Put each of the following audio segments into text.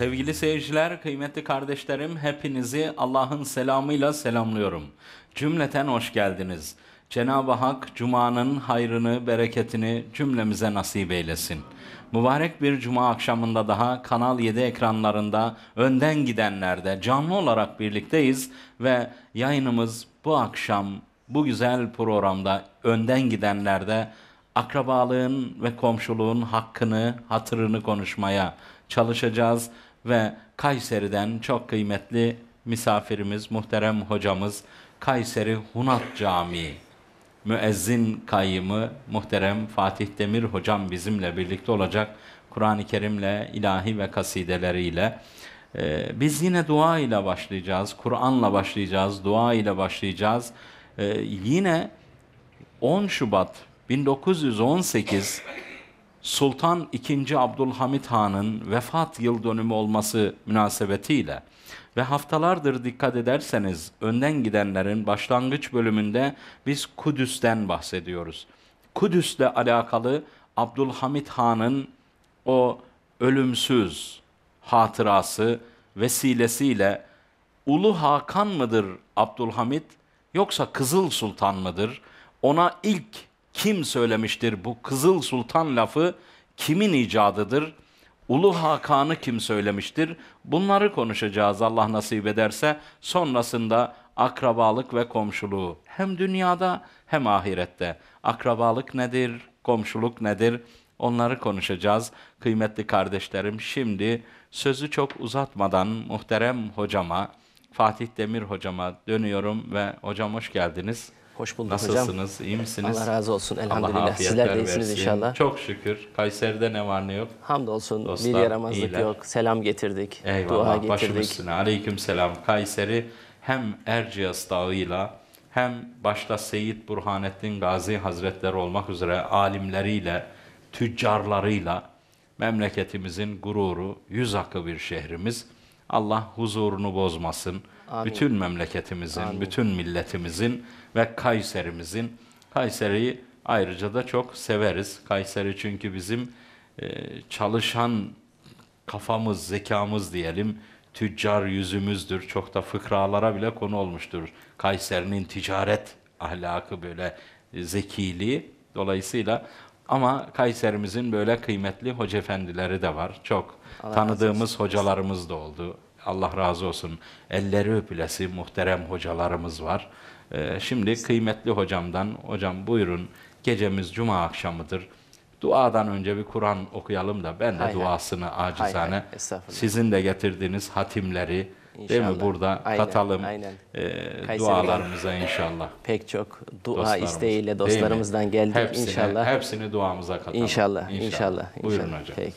Sevgili seyirciler, kıymetli kardeşlerim hepinizi Allah'ın selamıyla selamlıyorum. Cümleten hoş geldiniz. Cenab-ı Hak Cuma'nın hayrını, bereketini cümlemize nasip eylesin. Mübarek bir Cuma akşamında daha Kanal 7 ekranlarında önden gidenlerde canlı olarak birlikteyiz ve yayınımız bu akşam bu güzel programda önden gidenlerde akrabalığın ve komşuluğun hakkını, hatırını konuşmaya çalışacağız ve Kayseri'den çok kıymetli misafirimiz, muhterem hocamız Kayseri Hunat Camii müezzin kayyımı muhterem Fatih Demir hocam bizimle birlikte olacak. Kur'an-ı Kerim'le, ilahi ve kasideleriyle. Ee, biz yine dua ile başlayacağız, Kur'an'la başlayacağız, dua ile başlayacağız. Ee, yine 10 Şubat 1918 Sultan II. Abdülhamit Han'ın vefat yıl dönümü olması münasebetiyle ve haftalardır dikkat ederseniz önden gidenlerin başlangıç bölümünde biz Kudüs'ten bahsediyoruz. Kudüs'le alakalı Abdülhamit Han'ın o ölümsüz hatırası vesilesiyle Ulu Hakan mıdır Abdülhamit yoksa Kızıl Sultan mıdır? Ona ilk kim söylemiştir bu Kızıl Sultan lafı? Kimin icadıdır? Ulu Hakan'ı kim söylemiştir? Bunları konuşacağız Allah nasip ederse. Sonrasında akrabalık ve komşuluğu hem dünyada hem ahirette. Akrabalık nedir? Komşuluk nedir? Onları konuşacağız. Kıymetli kardeşlerim şimdi sözü çok uzatmadan muhterem hocama Fatih Demir hocama dönüyorum ve hocam hoş geldiniz. Hoş bulduk Nasılsınız, hocam. Nasılsınız? İyi misiniz? Allah razı olsun. Elhamdülillah. Allah Sizler de iyisiniz versin. inşallah. Çok şükür. Kayseri'de ne var ne yok. Hamdolsun. Dostlar, bir yaramazlık iyiler. yok. Selam getirdik. Eyvallah. Dua getirdik. Başım üstüne. Aleyküm selam. Kayseri hem Erciyes Dağı'yla hem başta Seyit Burhanettin Gazi Hazretleri olmak üzere alimleriyle, tüccarlarıyla memleketimizin gururu, yüz akı bir şehrimiz. Allah huzurunu bozmasın. Amin. Bütün memleketimizin, Amin. bütün milletimizin ve Kayserimizin. Kayseri'yi ayrıca da çok severiz. Kayseri çünkü bizim e, çalışan kafamız, zekamız diyelim, tüccar yüzümüzdür. Çok da fıkralara bile konu olmuştur. Kayseri'nin ticaret ahlakı böyle e, zekiliği. Dolayısıyla ama Kayserimizin böyle kıymetli hoca efendileri de var. Çok Allah tanıdığımız hocalarımız da oldu. Allah razı olsun elleri öpülesi muhterem hocalarımız var. Ee, şimdi kıymetli hocamdan, hocam buyurun gecemiz cuma akşamıdır. Duadan önce bir Kur'an okuyalım da ben de hay duasını hay. acizane hay hay. sizin de getirdiğiniz hatimleri İnşallah. değil mi burada aynen, katalım aynen. E, dualarımıza inşallah. Pek çok dua Dostlarımız, isteğiyle dostlarımızdan geldi hepsini, inşallah. Hepsini duamıza katalım. İnşallah inşallah. inşallah. inşallah. Buyurun inşallah. hocam. Peki.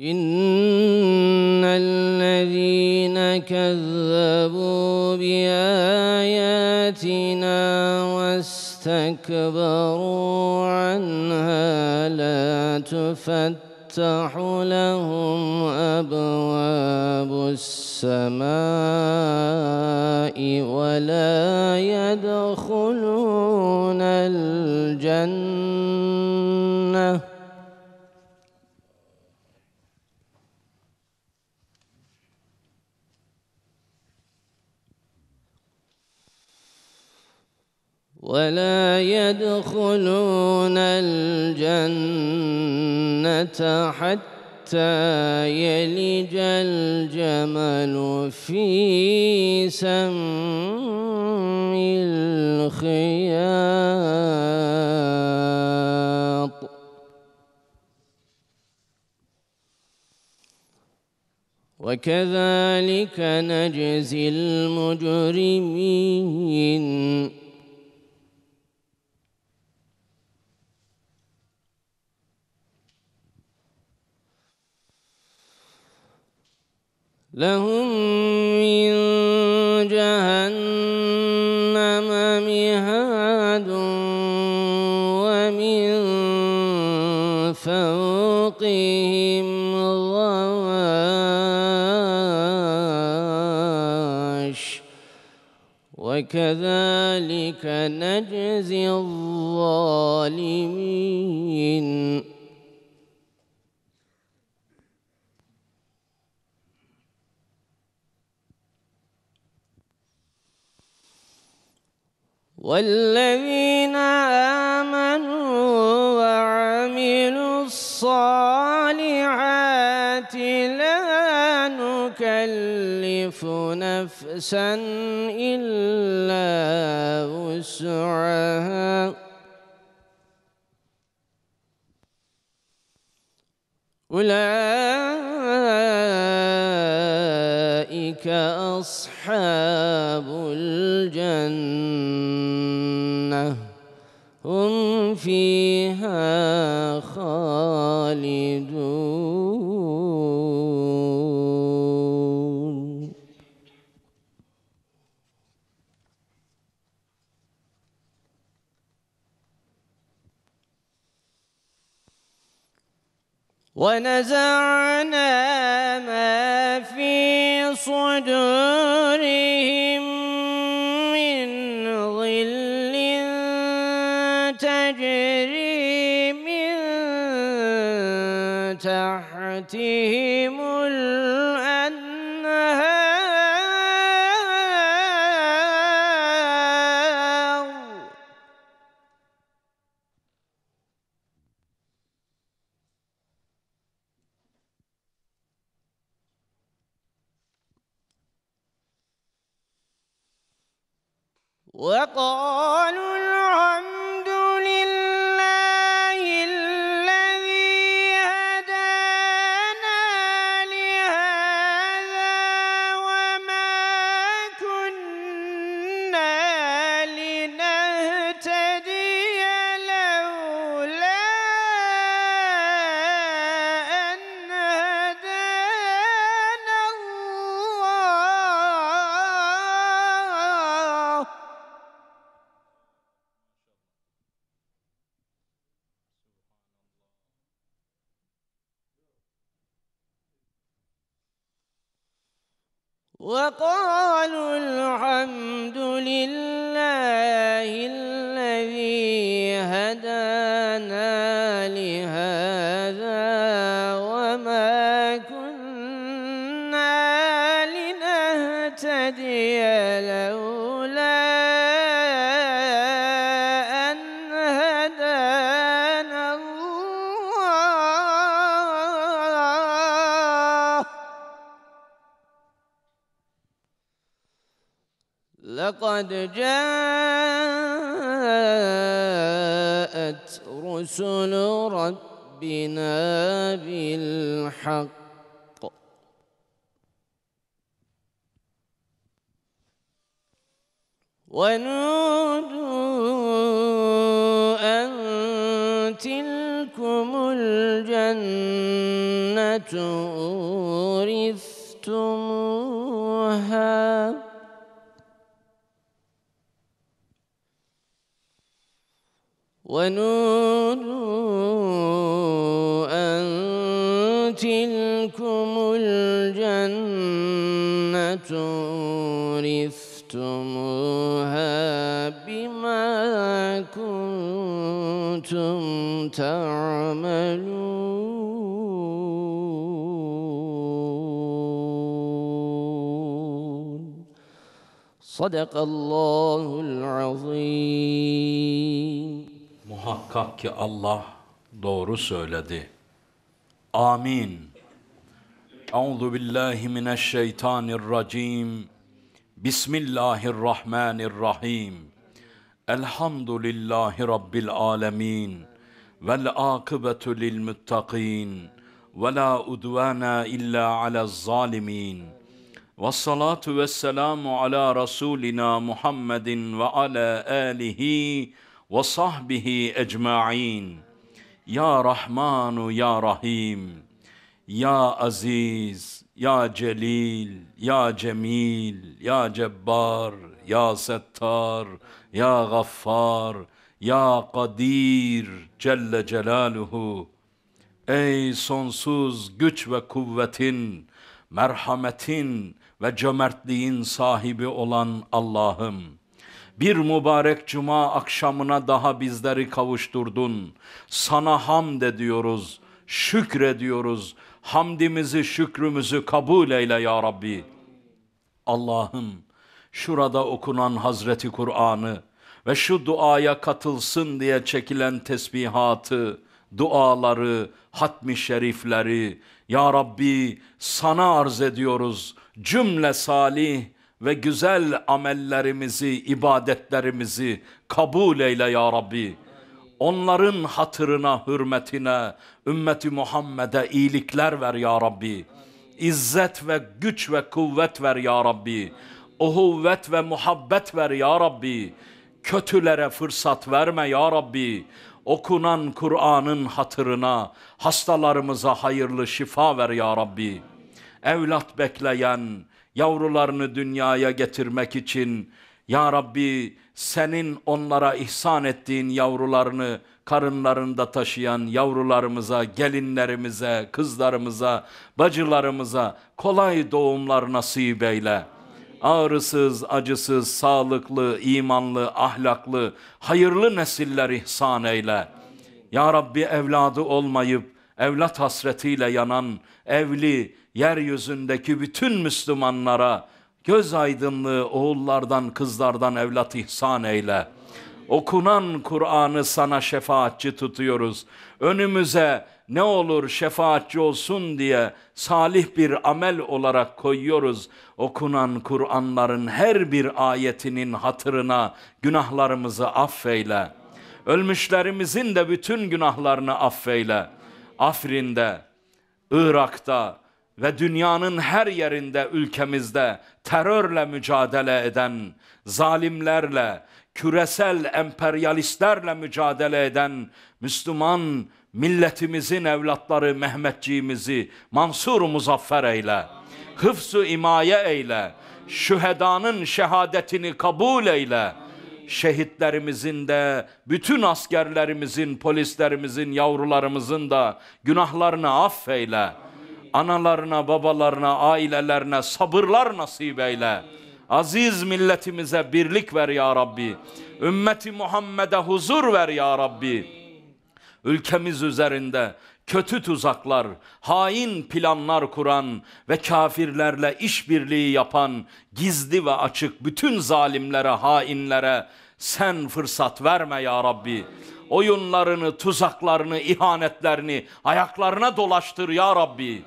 إن الذين كذبوا بآياتنا واستكبروا عنها لا تفتح لهم أبواب السماء ولا يدخلون الجنة ولا يدخلون الجنة حتى يلج الجمل في سم الخياط وكذلك نجزي المجرمين لهم من جهنم مهاد ومن فوقهم غواش وكذلك نجزي الظالمين والذين آمنوا وعملوا الصالحات لا نكلف نفسا إلا وسعها أولئك أصحاب الجنة هم فيها خالدون ونزعنا ما في صدور الجنة أورثتموها ونودوا أن تلكم الجنة أورثتموها بما كنتم تعملون صدق الله Muhakkak ki Allah doğru söyledi. Amin. Euzu billahi mineşşeytanirracim. Bismillahirrahmanirrahim. Elhamdülillahi rabbil alamin. Vel akıbetu lil muttakin. Ve la udvana illa alel zalimin. Ve salatu ve selamu ala Rasulina Muhammedin ve ala alihi ve sahbihi ecma'in. Ya Rahmanu Ya Rahim, Ya Aziz, Ya Celil, Ya Cemil, Ya Cebbar, Ya Settar, Ya Gaffar, Ya Kadir Celle Celaluhu. Ey sonsuz güç ve kuvvetin, merhametin, ve cömertliğin sahibi olan Allah'ım. Bir mübarek cuma akşamına daha bizleri kavuşturdun. Sana hamd ediyoruz, şükrediyoruz. Hamdimizi, şükrümüzü kabul eyle ya Rabbi. Allah'ım şurada okunan Hazreti Kur'an'ı ve şu duaya katılsın diye çekilen tesbihatı, duaları, hatmi şerifleri, Ya Rabbi sana arz ediyoruz, cümle salih ve güzel amellerimizi, ibadetlerimizi kabul eyle ya Rabbi. Onların hatırına, hürmetine, ümmeti Muhammed'e iyilikler ver ya Rabbi. İzzet ve güç ve kuvvet ver ya Rabbi. Uhuvvet ve muhabbet ver ya Rabbi. Kötülere fırsat verme ya Rabbi okunan Kur'an'ın hatırına hastalarımıza hayırlı şifa ver ya Rabbi evlat bekleyen, yavrularını dünyaya getirmek için ya Rabbi senin onlara ihsan ettiğin yavrularını karınlarında taşıyan yavrularımıza, gelinlerimize, kızlarımıza, bacılarımıza kolay doğumlar nasip eyle. Ağrısız, acısız, sağlıklı, imanlı, ahlaklı, hayırlı nesiller ihsan eyle. Ya Rabbi evladı olmayıp evlat hasretiyle yanan, evli, yeryüzündeki bütün Müslümanlara göz aydınlığı oğullardan, kızlardan evlat ihsan eyle. Okunan Kur'an'ı sana şefaatçi tutuyoruz. Önümüze ne olur şefaatçi olsun diye salih bir amel olarak koyuyoruz. Okunan Kur'anların her bir ayetinin hatırına günahlarımızı affeyle. Ölmüşlerimizin de bütün günahlarını affeyle. Afrin'de, Irak'ta, ve dünyanın her yerinde ülkemizde terörle mücadele eden, zalimlerle, küresel emperyalistlerle mücadele eden Müslüman milletimizin evlatları Mehmetçiğimizi Mansur muzaffer eyle. Hıfzu imaye eyle. Şühedanın şehadetini kabul eyle. Şehitlerimizin de, bütün askerlerimizin, polislerimizin, yavrularımızın da günahlarını affeyle analarına, babalarına, ailelerine sabırlar nasip eyle. Aziz milletimize birlik ver ya Rabbi. Ümmeti Muhammed'e huzur ver ya Rabbi. Ülkemiz üzerinde kötü tuzaklar, hain planlar kuran ve kafirlerle işbirliği yapan gizli ve açık bütün zalimlere, hainlere sen fırsat verme ya Rabbi. Oyunlarını, tuzaklarını, ihanetlerini ayaklarına dolaştır ya Rabbi.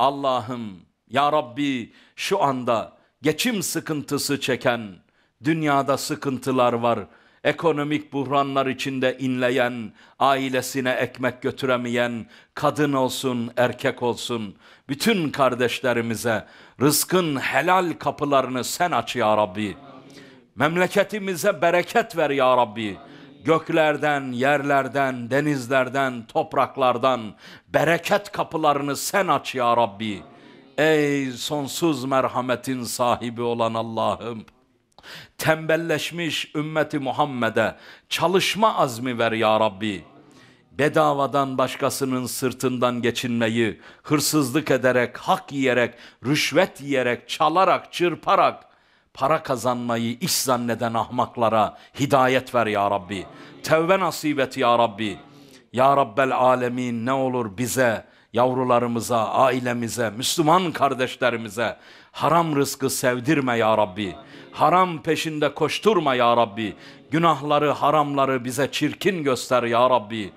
Allah'ım ya Rabbi şu anda geçim sıkıntısı çeken, dünyada sıkıntılar var, ekonomik buhranlar içinde inleyen, ailesine ekmek götüremeyen, kadın olsun, erkek olsun, bütün kardeşlerimize rızkın helal kapılarını sen aç ya Rabbi. Memleketimize bereket ver ya Rabbi göklerden, yerlerden, denizlerden, topraklardan bereket kapılarını sen aç ya Rabbi. Ey sonsuz merhametin sahibi olan Allah'ım. Tembelleşmiş ümmeti Muhammed'e çalışma azmi ver ya Rabbi. Bedavadan başkasının sırtından geçinmeyi, hırsızlık ederek, hak yiyerek, rüşvet yiyerek, çalarak, çırparak, para kazanmayı iş zanneden ahmaklara hidayet ver ya Rabbi. Tevbe nasip et ya Rabbi. Ya Rabbel Alemin ne olur bize, yavrularımıza, ailemize, Müslüman kardeşlerimize haram rızkı sevdirme ya Rabbi. Haram peşinde koşturma ya Rabbi. Günahları, haramları bize çirkin göster ya Rabbi.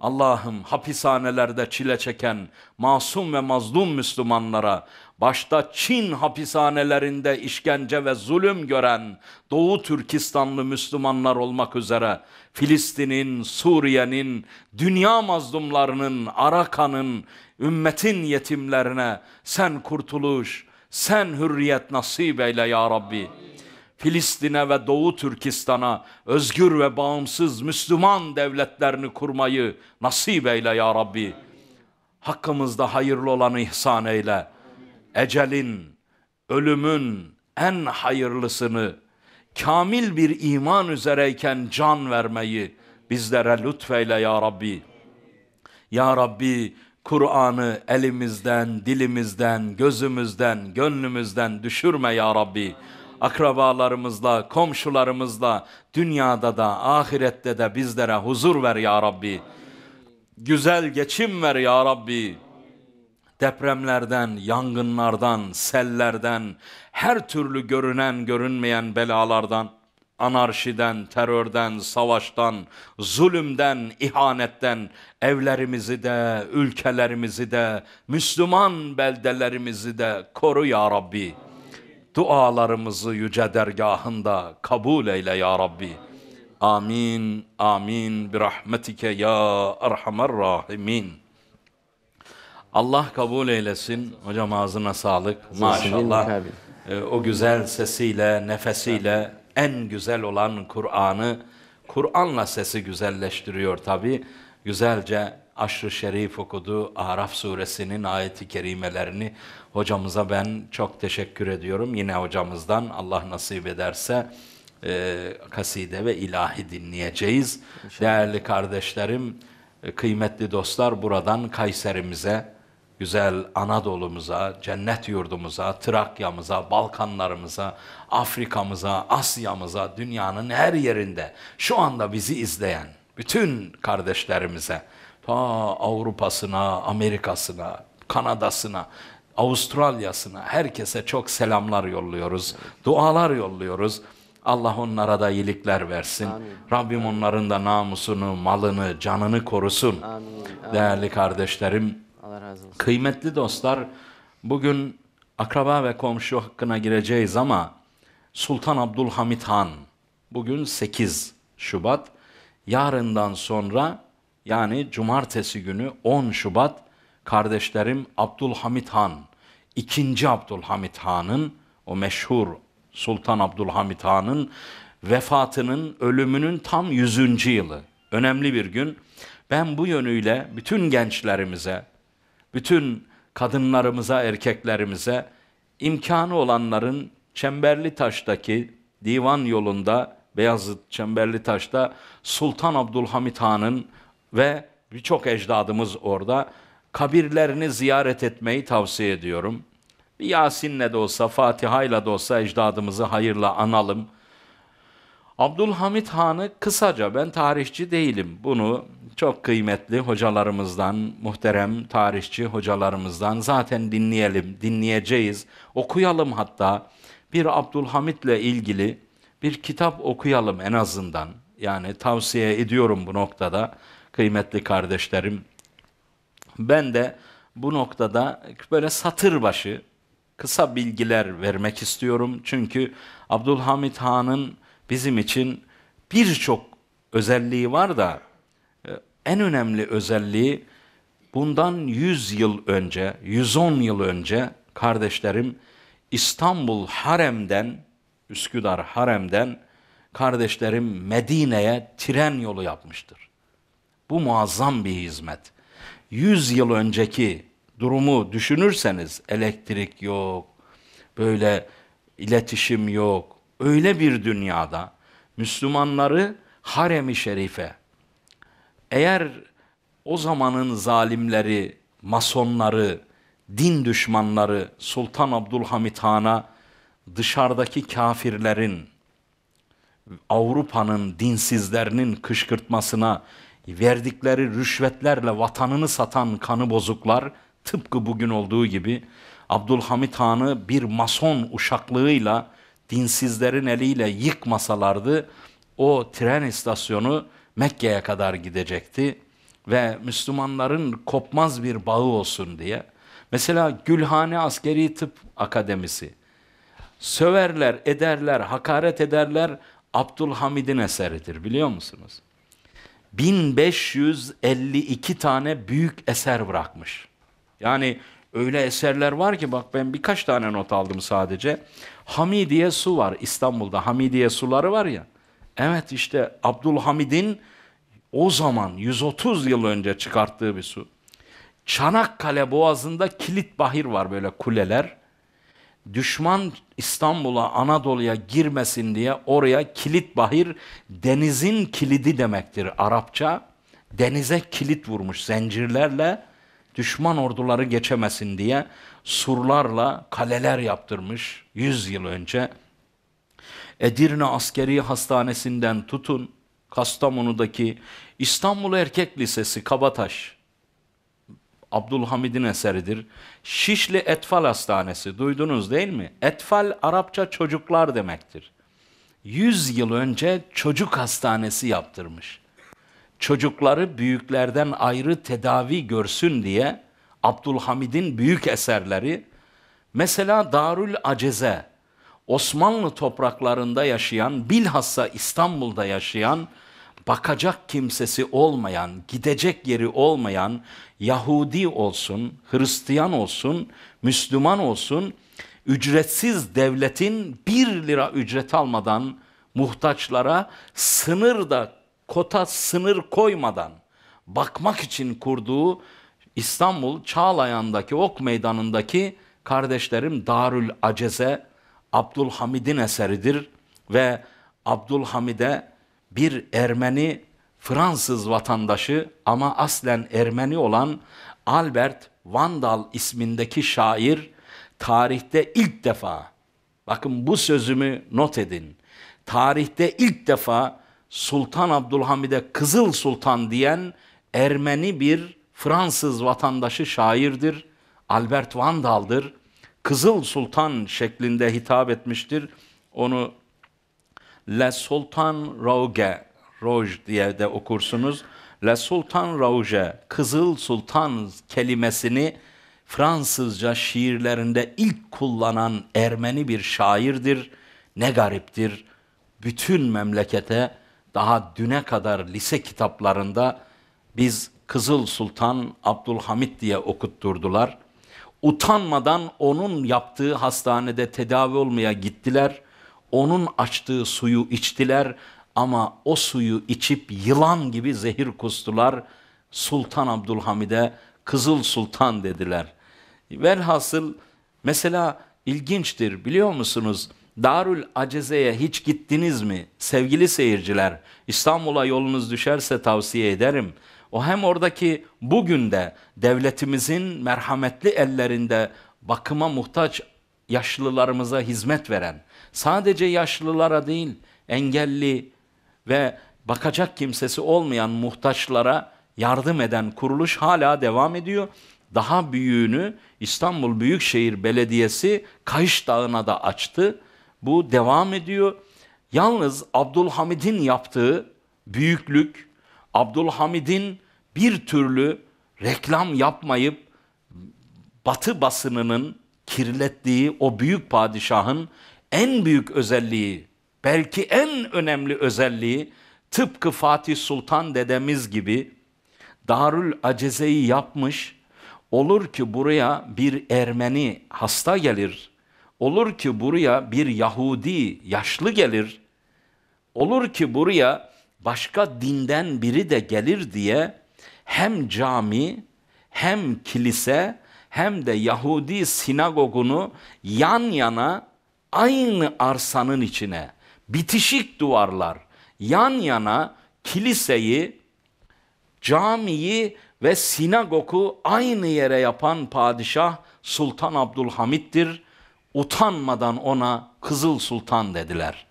Allah'ım hapishanelerde çile çeken masum ve mazlum Müslümanlara başta Çin hapishanelerinde işkence ve zulüm gören Doğu Türkistanlı Müslümanlar olmak üzere Filistin'in, Suriye'nin, dünya mazlumlarının, Arakan'ın, ümmetin yetimlerine sen kurtuluş, sen hürriyet nasip eyle ya Rabbi. Filistin'e ve Doğu Türkistan'a özgür ve bağımsız Müslüman devletlerini kurmayı nasip eyle ya Rabbi. Hakkımızda hayırlı olanı ihsan eyle ecelin, ölümün en hayırlısını, kamil bir iman üzereyken can vermeyi bizlere lütfeyle ya Rabbi. Ya Rabbi Kur'an'ı elimizden, dilimizden, gözümüzden, gönlümüzden düşürme ya Rabbi. Akrabalarımızla, komşularımızla, dünyada da, ahirette de bizlere huzur ver ya Rabbi. Güzel geçim ver ya Rabbi depremlerden, yangınlardan, sellerden, her türlü görünen görünmeyen belalardan, anarşiden, terörden, savaştan, zulümden, ihanetten evlerimizi de, ülkelerimizi de, Müslüman beldelerimizi de koru ya Rabbi. Dualarımızı yüce dergahında kabul eyle ya Rabbi. Amin, amin, bir rahmetike ya erhamer rahimin. Allah kabul eylesin. Hocam ağzına sağlık. Maşallah. E, o güzel sesiyle, nefesiyle en güzel olan Kur'an'ı Kur'an'la sesi güzelleştiriyor tabi. Güzelce Aşr-ı Şerif okudu. Araf suresinin ayeti kerimelerini hocamıza ben çok teşekkür ediyorum. Yine hocamızdan Allah nasip ederse e, kaside ve ilahi dinleyeceğiz. İnşallah. Değerli kardeşlerim, e, kıymetli dostlar buradan Kayserimize, güzel Anadolu'muza, cennet yurdumuza, Trakya'mıza, Balkanlarımıza, Afrika'mıza, Asya'mıza, dünyanın her yerinde şu anda bizi izleyen bütün kardeşlerimize, ta Avrupa'sına, Amerika'sına, Kanada'sına, Avustralya'sına herkese çok selamlar yolluyoruz. Dualar yolluyoruz. Allah onlara da iyilikler versin. Amin. Rabbim onların da namusunu, malını, canını korusun. Amin. Amin. Değerli kardeşlerim, Allah razı olsun. Kıymetli dostlar, bugün akraba ve komşu hakkına gireceğiz ama Sultan Abdülhamit Han bugün 8 Şubat, yarından sonra yani cumartesi günü 10 Şubat kardeşlerim Abdülhamit Han, 2. Abdülhamit Han'ın o meşhur Sultan Abdülhamit Han'ın vefatının, ölümünün tam 100. yılı. Önemli bir gün. Ben bu yönüyle bütün gençlerimize, bütün kadınlarımıza, erkeklerimize imkanı olanların Çemberli Taş'taki divan yolunda Beyazıt Çemberli Taş'ta Sultan Abdülhamit Han'ın ve birçok ecdadımız orada kabirlerini ziyaret etmeyi tavsiye ediyorum. Bir Yasin'le de olsa, Fatiha'yla da olsa ecdadımızı hayırla analım. Abdülhamit Han'ı kısaca, ben tarihçi değilim, bunu çok kıymetli hocalarımızdan, muhterem tarihçi hocalarımızdan zaten dinleyelim, dinleyeceğiz. Okuyalım hatta bir Abdülhamit ile ilgili bir kitap okuyalım en azından. Yani tavsiye ediyorum bu noktada kıymetli kardeşlerim. Ben de bu noktada böyle satır başı kısa bilgiler vermek istiyorum. Çünkü Abdülhamit Han'ın bizim için birçok özelliği var da en önemli özelliği bundan 100 yıl önce, 110 yıl önce kardeşlerim İstanbul Harem'den, Üsküdar Harem'den kardeşlerim Medine'ye tren yolu yapmıştır. Bu muazzam bir hizmet. 100 yıl önceki durumu düşünürseniz elektrik yok, böyle iletişim yok. Öyle bir dünyada Müslümanları harem-i şerife, eğer o zamanın zalimleri, masonları, din düşmanları Sultan Abdülhamit Han'a dışarıdaki kafirlerin, Avrupa'nın dinsizlerinin kışkırtmasına verdikleri rüşvetlerle vatanını satan kanı bozuklar tıpkı bugün olduğu gibi Abdülhamit Han'ı bir mason uşaklığıyla dinsizlerin eliyle yıkmasalardı o tren istasyonu Mekke'ye kadar gidecekti ve Müslümanların kopmaz bir bağı olsun diye. Mesela Gülhane Askeri Tıp Akademisi. Söverler, ederler, hakaret ederler Abdülhamid'in eseridir biliyor musunuz? 1552 tane büyük eser bırakmış. Yani öyle eserler var ki bak ben birkaç tane not aldım sadece. Hamidiye su var İstanbul'da. Hamidiye suları var ya. Evet işte Abdülhamid'in o zaman 130 yıl önce çıkarttığı bir su. Çanakkale boğazında kilit bahir var böyle kuleler. Düşman İstanbul'a, Anadolu'ya girmesin diye oraya kilit bahir denizin kilidi demektir Arapça. Denize kilit vurmuş zincirlerle düşman orduları geçemesin diye surlarla kaleler yaptırmış 100 yıl önce. Edirne Askeri Hastanesi'nden tutun, Kastamonu'daki İstanbul Erkek Lisesi Kabataş, Abdülhamid'in eseridir. Şişli Etfal Hastanesi duydunuz değil mi? Etfal Arapça çocuklar demektir. 100 yıl önce çocuk hastanesi yaptırmış. Çocukları büyüklerden ayrı tedavi görsün diye Abdülhamid'in büyük eserleri mesela Darül Aceze Osmanlı topraklarında yaşayan, bilhassa İstanbul'da yaşayan, bakacak kimsesi olmayan, gidecek yeri olmayan Yahudi olsun, Hristiyan olsun, Müslüman olsun, ücretsiz devletin bir lira ücret almadan muhtaçlara sınırda kota sınır koymadan bakmak için kurduğu İstanbul Çağlayan'daki ok meydanındaki kardeşlerim Darül Aceze Abdülhamid'in eseridir ve Abdülhamid'e bir Ermeni Fransız vatandaşı ama aslen Ermeni olan Albert Vandal ismindeki şair tarihte ilk defa bakın bu sözümü not edin. Tarihte ilk defa Sultan Abdülhamid'e Kızıl Sultan diyen Ermeni bir Fransız vatandaşı şairdir. Albert Vandal'dır Kızıl Sultan şeklinde hitap etmiştir. Onu Le Sultan Rauge, Roj diye de okursunuz. Le Sultan Rauge, Kızıl Sultan kelimesini Fransızca şiirlerinde ilk kullanan Ermeni bir şairdir. Ne gariptir. Bütün memlekete daha düne kadar lise kitaplarında biz Kızıl Sultan Abdülhamit diye okutturdular utanmadan onun yaptığı hastanede tedavi olmaya gittiler. Onun açtığı suyu içtiler ama o suyu içip yılan gibi zehir kustular. Sultan Abdülhamid'e Kızıl Sultan dediler. Velhasıl mesela ilginçtir biliyor musunuz? Darül Aceze'ye hiç gittiniz mi? Sevgili seyirciler, İstanbul'a yolunuz düşerse tavsiye ederim. O hem oradaki bugün de devletimizin merhametli ellerinde bakıma muhtaç yaşlılarımıza hizmet veren, sadece yaşlılara değil engelli ve bakacak kimsesi olmayan muhtaçlara yardım eden kuruluş hala devam ediyor. Daha büyüğünü İstanbul Büyükşehir Belediyesi Kayış Dağı'na da açtı. Bu devam ediyor. Yalnız Abdülhamid'in yaptığı büyüklük, Abdülhamid'in bir türlü reklam yapmayıp batı basınının kirlettiği o büyük padişahın en büyük özelliği, belki en önemli özelliği tıpkı Fatih Sultan dedemiz gibi Darül Aceze'yi yapmış. Olur ki buraya bir Ermeni hasta gelir. Olur ki buraya bir Yahudi yaşlı gelir. Olur ki buraya başka dinden biri de gelir diye hem cami hem kilise hem de Yahudi sinagogunu yan yana aynı arsanın içine bitişik duvarlar yan yana kiliseyi, camiyi ve sinagogu aynı yere yapan padişah Sultan Abdülhamit'tir. Utanmadan ona Kızıl Sultan dediler.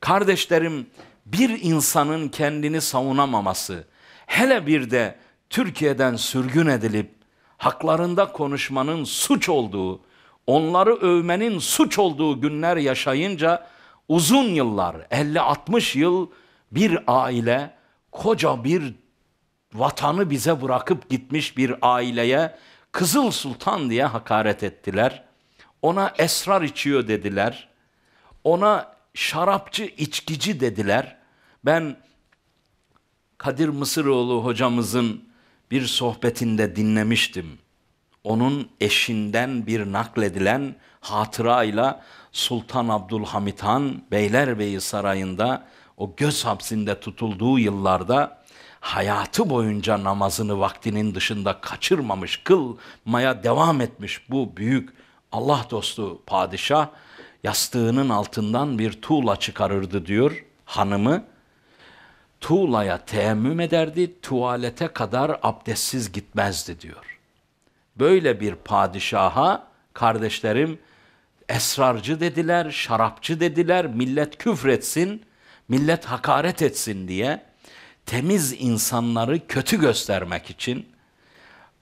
Kardeşlerim bir insanın kendini savunamaması, hele bir de Türkiye'den sürgün edilip haklarında konuşmanın suç olduğu, onları övmenin suç olduğu günler yaşayınca uzun yıllar, 50-60 yıl bir aile, koca bir vatanı bize bırakıp gitmiş bir aileye Kızıl Sultan diye hakaret ettiler. Ona esrar içiyor dediler. Ona şarapçı, içkici dediler. Ben Kadir Mısıroğlu hocamızın bir sohbetinde dinlemiştim. Onun eşinden bir nakledilen hatırayla Sultan Abdülhamit Han Beylerbeyi Sarayı'nda o göz hapsinde tutulduğu yıllarda hayatı boyunca namazını vaktinin dışında kaçırmamış, kılmaya devam etmiş bu büyük Allah dostu padişah yastığının altından bir tuğla çıkarırdı diyor hanımı tuğlaya teemmüm ederdi, tuvalete kadar abdestsiz gitmezdi diyor. Böyle bir padişaha kardeşlerim esrarcı dediler, şarapçı dediler, millet küfretsin, millet hakaret etsin diye temiz insanları kötü göstermek için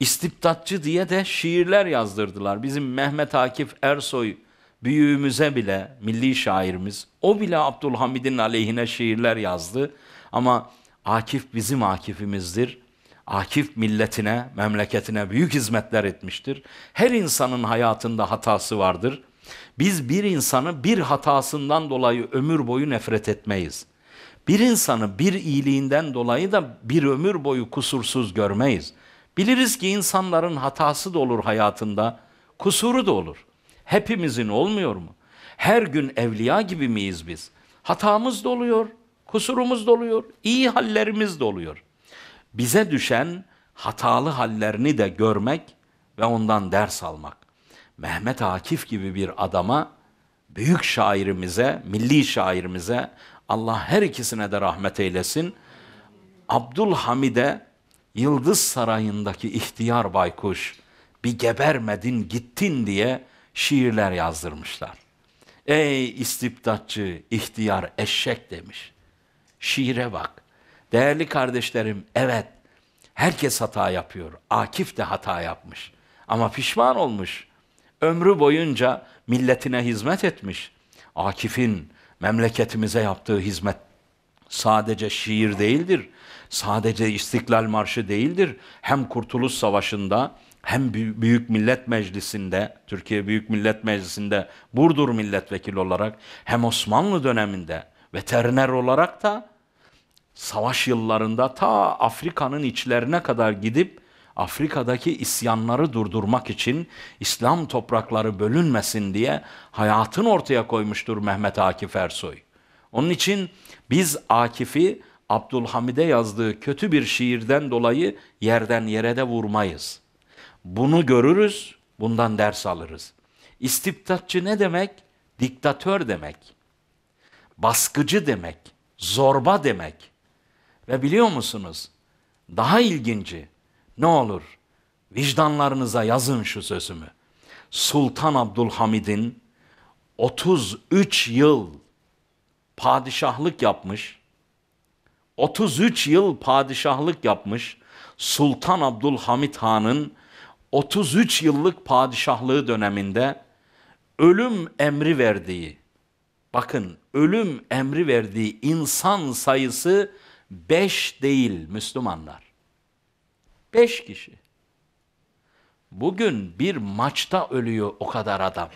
istibdatçı diye de şiirler yazdırdılar. Bizim Mehmet Akif Ersoy büyüğümüze bile, milli şairimiz, o bile Abdülhamid'in aleyhine şiirler yazdı. Ama Akif bizim Akif'imizdir. Akif milletine, memleketine büyük hizmetler etmiştir. Her insanın hayatında hatası vardır. Biz bir insanı bir hatasından dolayı ömür boyu nefret etmeyiz. Bir insanı bir iyiliğinden dolayı da bir ömür boyu kusursuz görmeyiz. Biliriz ki insanların hatası da olur hayatında, kusuru da olur. Hepimizin olmuyor mu? Her gün evliya gibi miyiz biz? Hatamız da oluyor, Kusurumuz doluyor, iyi hallerimiz doluyor. Bize düşen hatalı hallerini de görmek ve ondan ders almak. Mehmet Akif gibi bir adama, büyük şairimize, milli şairimize Allah her ikisine de rahmet eylesin. Abdülhamid'e Yıldız Sarayı'ndaki ihtiyar baykuş bir gebermedin gittin diye şiirler yazdırmışlar. Ey istibdatçı, ihtiyar, eşek demiş şiire bak. Değerli kardeşlerim, evet herkes hata yapıyor. Akif de hata yapmış. Ama pişman olmuş. Ömrü boyunca milletine hizmet etmiş. Akif'in memleketimize yaptığı hizmet sadece şiir değildir. Sadece İstiklal Marşı değildir. Hem Kurtuluş Savaşı'nda hem Büyük Millet Meclisi'nde, Türkiye Büyük Millet Meclisi'nde Burdur milletvekili olarak hem Osmanlı döneminde veteriner olarak da savaş yıllarında ta Afrika'nın içlerine kadar gidip Afrika'daki isyanları durdurmak için İslam toprakları bölünmesin diye hayatın ortaya koymuştur Mehmet Akif Ersoy. Onun için biz Akif'i Abdülhamid'e yazdığı kötü bir şiirden dolayı yerden yere de vurmayız. Bunu görürüz, bundan ders alırız. İstibdatçı ne demek? Diktatör demek. Baskıcı demek. Zorba demek. Ve biliyor musunuz? Daha ilginci ne olur? Vicdanlarınıza yazın şu sözümü. Sultan Abdülhamid'in 33 yıl padişahlık yapmış. 33 yıl padişahlık yapmış Sultan Abdülhamit Han'ın 33 yıllık padişahlığı döneminde ölüm emri verdiği, bakın ölüm emri verdiği insan sayısı Beş değil Müslümanlar. Beş kişi. Bugün bir maçta ölüyor o kadar adam.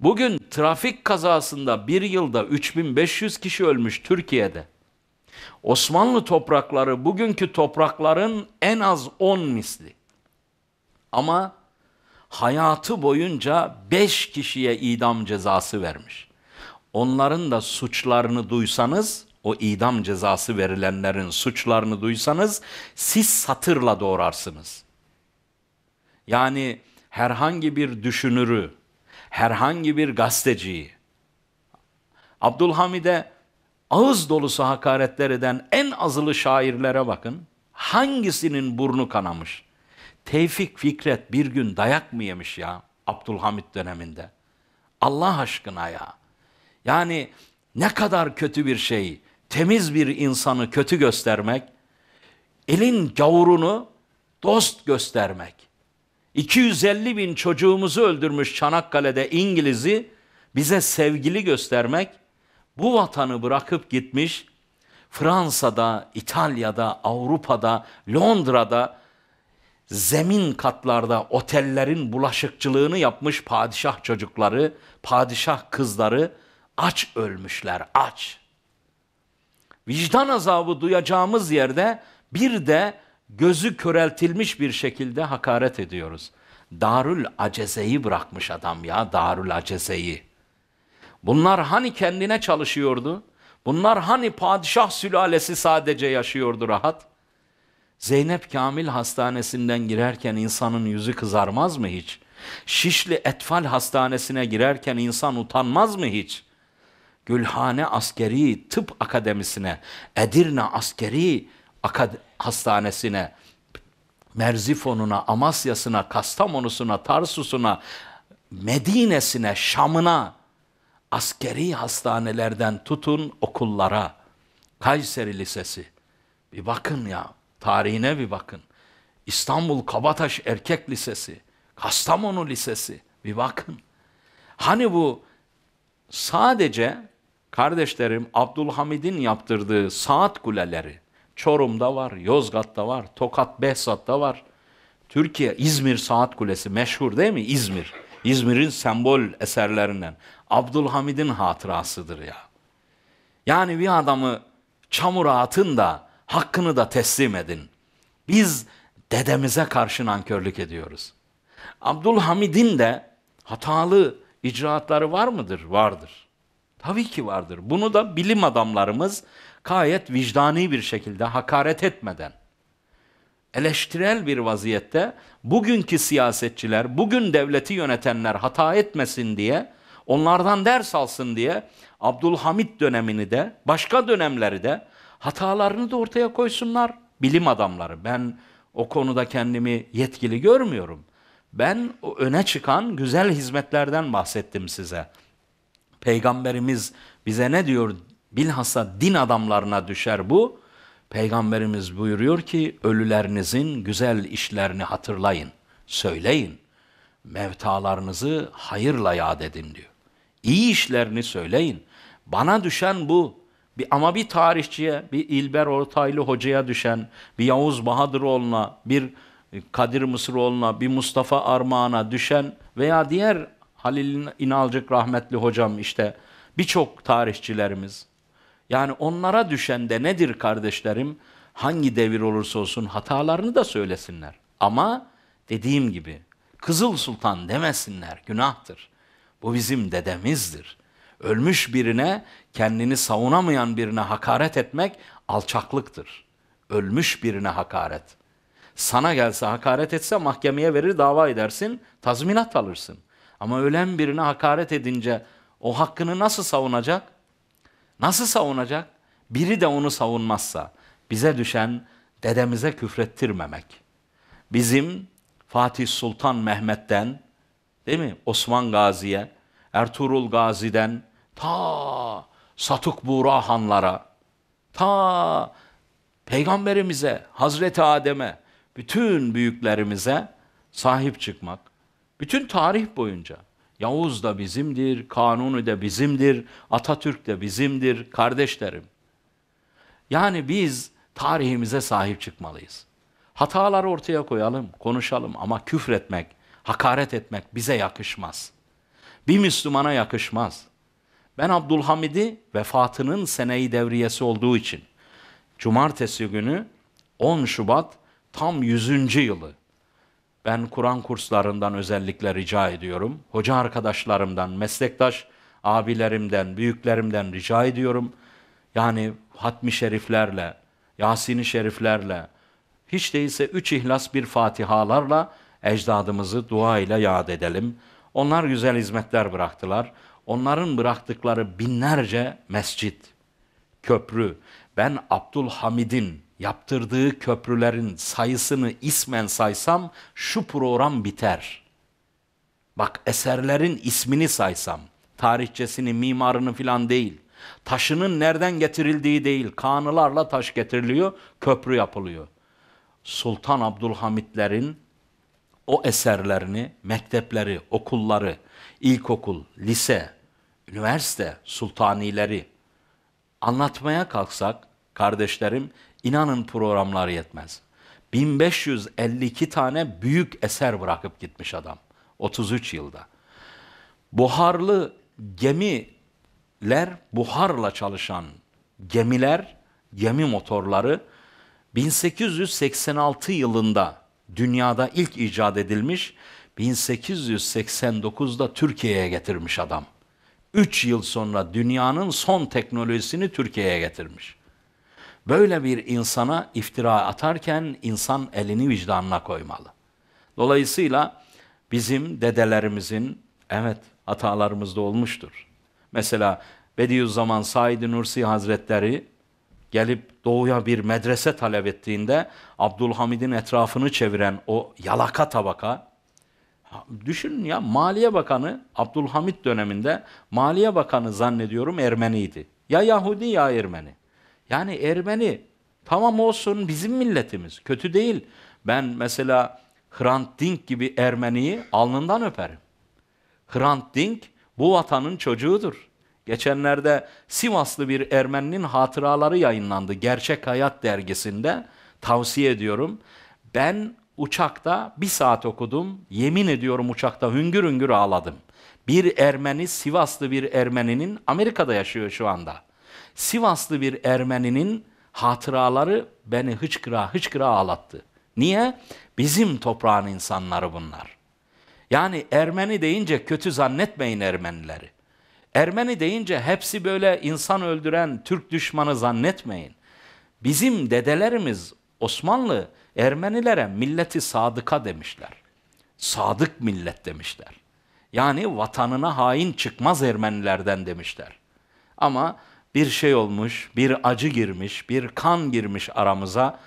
Bugün trafik kazasında bir yılda 3500 kişi ölmüş Türkiye'de. Osmanlı toprakları bugünkü toprakların en az 10 misli. Ama hayatı boyunca 5 kişiye idam cezası vermiş. Onların da suçlarını duysanız o idam cezası verilenlerin suçlarını duysanız siz satırla doğrarsınız. Yani herhangi bir düşünürü, herhangi bir gazeteciyi, Abdülhamid'e ağız dolusu hakaretler eden en azılı şairlere bakın. Hangisinin burnu kanamış? Tevfik Fikret bir gün dayak mı yemiş ya Abdülhamid döneminde? Allah aşkına ya. Yani ne kadar kötü bir şey temiz bir insanı kötü göstermek, elin gavurunu dost göstermek. 250 bin çocuğumuzu öldürmüş Çanakkale'de İngiliz'i bize sevgili göstermek, bu vatanı bırakıp gitmiş Fransa'da, İtalya'da, Avrupa'da, Londra'da zemin katlarda otellerin bulaşıkçılığını yapmış padişah çocukları, padişah kızları aç ölmüşler, aç vicdan azabı duyacağımız yerde bir de gözü köreltilmiş bir şekilde hakaret ediyoruz. Darül acezeyi bırakmış adam ya darül acezeyi. Bunlar hani kendine çalışıyordu? Bunlar hani padişah sülalesi sadece yaşıyordu rahat? Zeynep Kamil Hastanesi'nden girerken insanın yüzü kızarmaz mı hiç? Şişli Etfal Hastanesi'ne girerken insan utanmaz mı hiç? Gülhane Askeri Tıp Akademisi'ne, Edirne Askeri Akad Hastanesi'ne, Merzifon'una, Amasya'sına, Kastamonu'suna, Tarsus'una, Medine'sine, Şam'ına, askeri hastanelerden tutun okullara. Kayseri Lisesi. Bir bakın ya, tarihine bir bakın. İstanbul Kabataş Erkek Lisesi, Kastamonu Lisesi. Bir bakın. Hani bu sadece Kardeşlerim Abdülhamid'in yaptırdığı saat kuleleri Çorum'da var, Yozgat'ta var, Tokat Behzat'ta var. Türkiye İzmir Saat Kulesi meşhur değil mi İzmir? İzmir'in sembol eserlerinden. Abdülhamid'in hatırasıdır ya. Yani bir adamı çamura atın da hakkını da teslim edin. Biz dedemize karşı nankörlük ediyoruz. Abdülhamid'in de hatalı icraatları var mıdır? Vardır. Tabii ki vardır. Bunu da bilim adamlarımız gayet vicdani bir şekilde hakaret etmeden, eleştirel bir vaziyette bugünkü siyasetçiler, bugün devleti yönetenler hata etmesin diye, onlardan ders alsın diye Abdülhamit dönemini de, başka dönemleri de hatalarını da ortaya koysunlar. Bilim adamları. Ben o konuda kendimi yetkili görmüyorum. Ben o öne çıkan güzel hizmetlerden bahsettim size. Peygamberimiz bize ne diyor? Bilhassa din adamlarına düşer bu. Peygamberimiz buyuruyor ki ölülerinizin güzel işlerini hatırlayın, söyleyin. Mevtalarınızı hayırla yad edin diyor. İyi işlerini söyleyin. Bana düşen bu. Bir, ama bir tarihçiye, bir İlber Ortaylı hocaya düşen, bir Yavuz Bahadıroğlu'na, bir Kadir Mısıroğlu'na, bir Mustafa Armağan'a düşen veya diğer Halil İnalcık rahmetli hocam işte birçok tarihçilerimiz. Yani onlara düşen de nedir kardeşlerim? Hangi devir olursa olsun hatalarını da söylesinler. Ama dediğim gibi Kızıl Sultan demesinler günahtır. Bu bizim dedemizdir. Ölmüş birine kendini savunamayan birine hakaret etmek alçaklıktır. Ölmüş birine hakaret. Sana gelse hakaret etse mahkemeye verir dava edersin, tazminat alırsın. Ama ölen birine hakaret edince o hakkını nasıl savunacak? Nasıl savunacak? Biri de onu savunmazsa bize düşen dedemize küfrettirmemek. Bizim Fatih Sultan Mehmet'ten değil mi? Osman Gazi'ye, Ertuğrul Gazi'den ta Satuk Buğra hanlara, ta peygamberimize, Hazreti Adem'e, bütün büyüklerimize sahip çıkmak, bütün tarih boyunca Yavuz da bizimdir, Kanuni de bizimdir, Atatürk de bizimdir kardeşlerim. Yani biz tarihimize sahip çıkmalıyız. Hataları ortaya koyalım, konuşalım ama küfretmek, hakaret etmek bize yakışmaz. Bir Müslümana yakışmaz. Ben Abdülhamid'i vefatının seneyi devriyesi olduğu için cumartesi günü 10 Şubat tam 100. yılı ben Kur'an kurslarından özellikle rica ediyorum. Hoca arkadaşlarımdan, meslektaş abilerimden, büyüklerimden rica ediyorum. Yani hatmi şeriflerle, Yasin-i şeriflerle, hiç değilse üç ihlas bir fatihalarla ecdadımızı dua ile yad edelim. Onlar güzel hizmetler bıraktılar. Onların bıraktıkları binlerce mescit, köprü. Ben Abdülhamid'in yaptırdığı köprülerin sayısını ismen saysam şu program biter. Bak eserlerin ismini saysam, tarihçesini, mimarını filan değil. Taşının nereden getirildiği değil, kanılarla taş getiriliyor, köprü yapılıyor. Sultan Abdülhamitlerin o eserlerini, mektepleri, okulları, ilkokul, lise, üniversite sultanileri anlatmaya kalksak kardeşlerim İnanın programlar yetmez. 1552 tane büyük eser bırakıp gitmiş adam 33 yılda. Buharlı gemiler, buharla çalışan gemiler, gemi motorları 1886 yılında dünyada ilk icat edilmiş, 1889'da Türkiye'ye getirmiş adam. 3 yıl sonra dünyanın son teknolojisini Türkiye'ye getirmiş. Böyle bir insana iftira atarken insan elini vicdanına koymalı. Dolayısıyla bizim dedelerimizin evet hatalarımız da olmuştur. Mesela Bediüzzaman Said Nursi Hazretleri gelip doğuya bir medrese talep ettiğinde Abdülhamid'in etrafını çeviren o yalaka tabaka düşünün ya Maliye Bakanı Abdülhamid döneminde Maliye Bakanı zannediyorum Ermeniydi. Ya Yahudi ya Ermeni. Yani Ermeni tamam olsun bizim milletimiz. Kötü değil. Ben mesela Hrant Dink gibi Ermeniyi alnından öperim. Hrant Dink bu vatanın çocuğudur. Geçenlerde Sivaslı bir Ermeninin hatıraları yayınlandı Gerçek Hayat dergisinde. Tavsiye ediyorum. Ben uçakta bir saat okudum. Yemin ediyorum uçakta hüngür hüngür ağladım. Bir Ermeni, Sivaslı bir Ermeninin Amerika'da yaşıyor şu anda. Sivaslı bir Ermeninin hatıraları beni hıçkıra hıçkıra ağlattı. Niye? Bizim toprağın insanları bunlar. Yani Ermeni deyince kötü zannetmeyin Ermenileri. Ermeni deyince hepsi böyle insan öldüren Türk düşmanı zannetmeyin. Bizim dedelerimiz Osmanlı Ermenilere milleti sadıka demişler. Sadık millet demişler. Yani vatanına hain çıkmaz Ermenilerden demişler. Ama bir şey olmuş, bir acı girmiş, bir kan girmiş aramıza.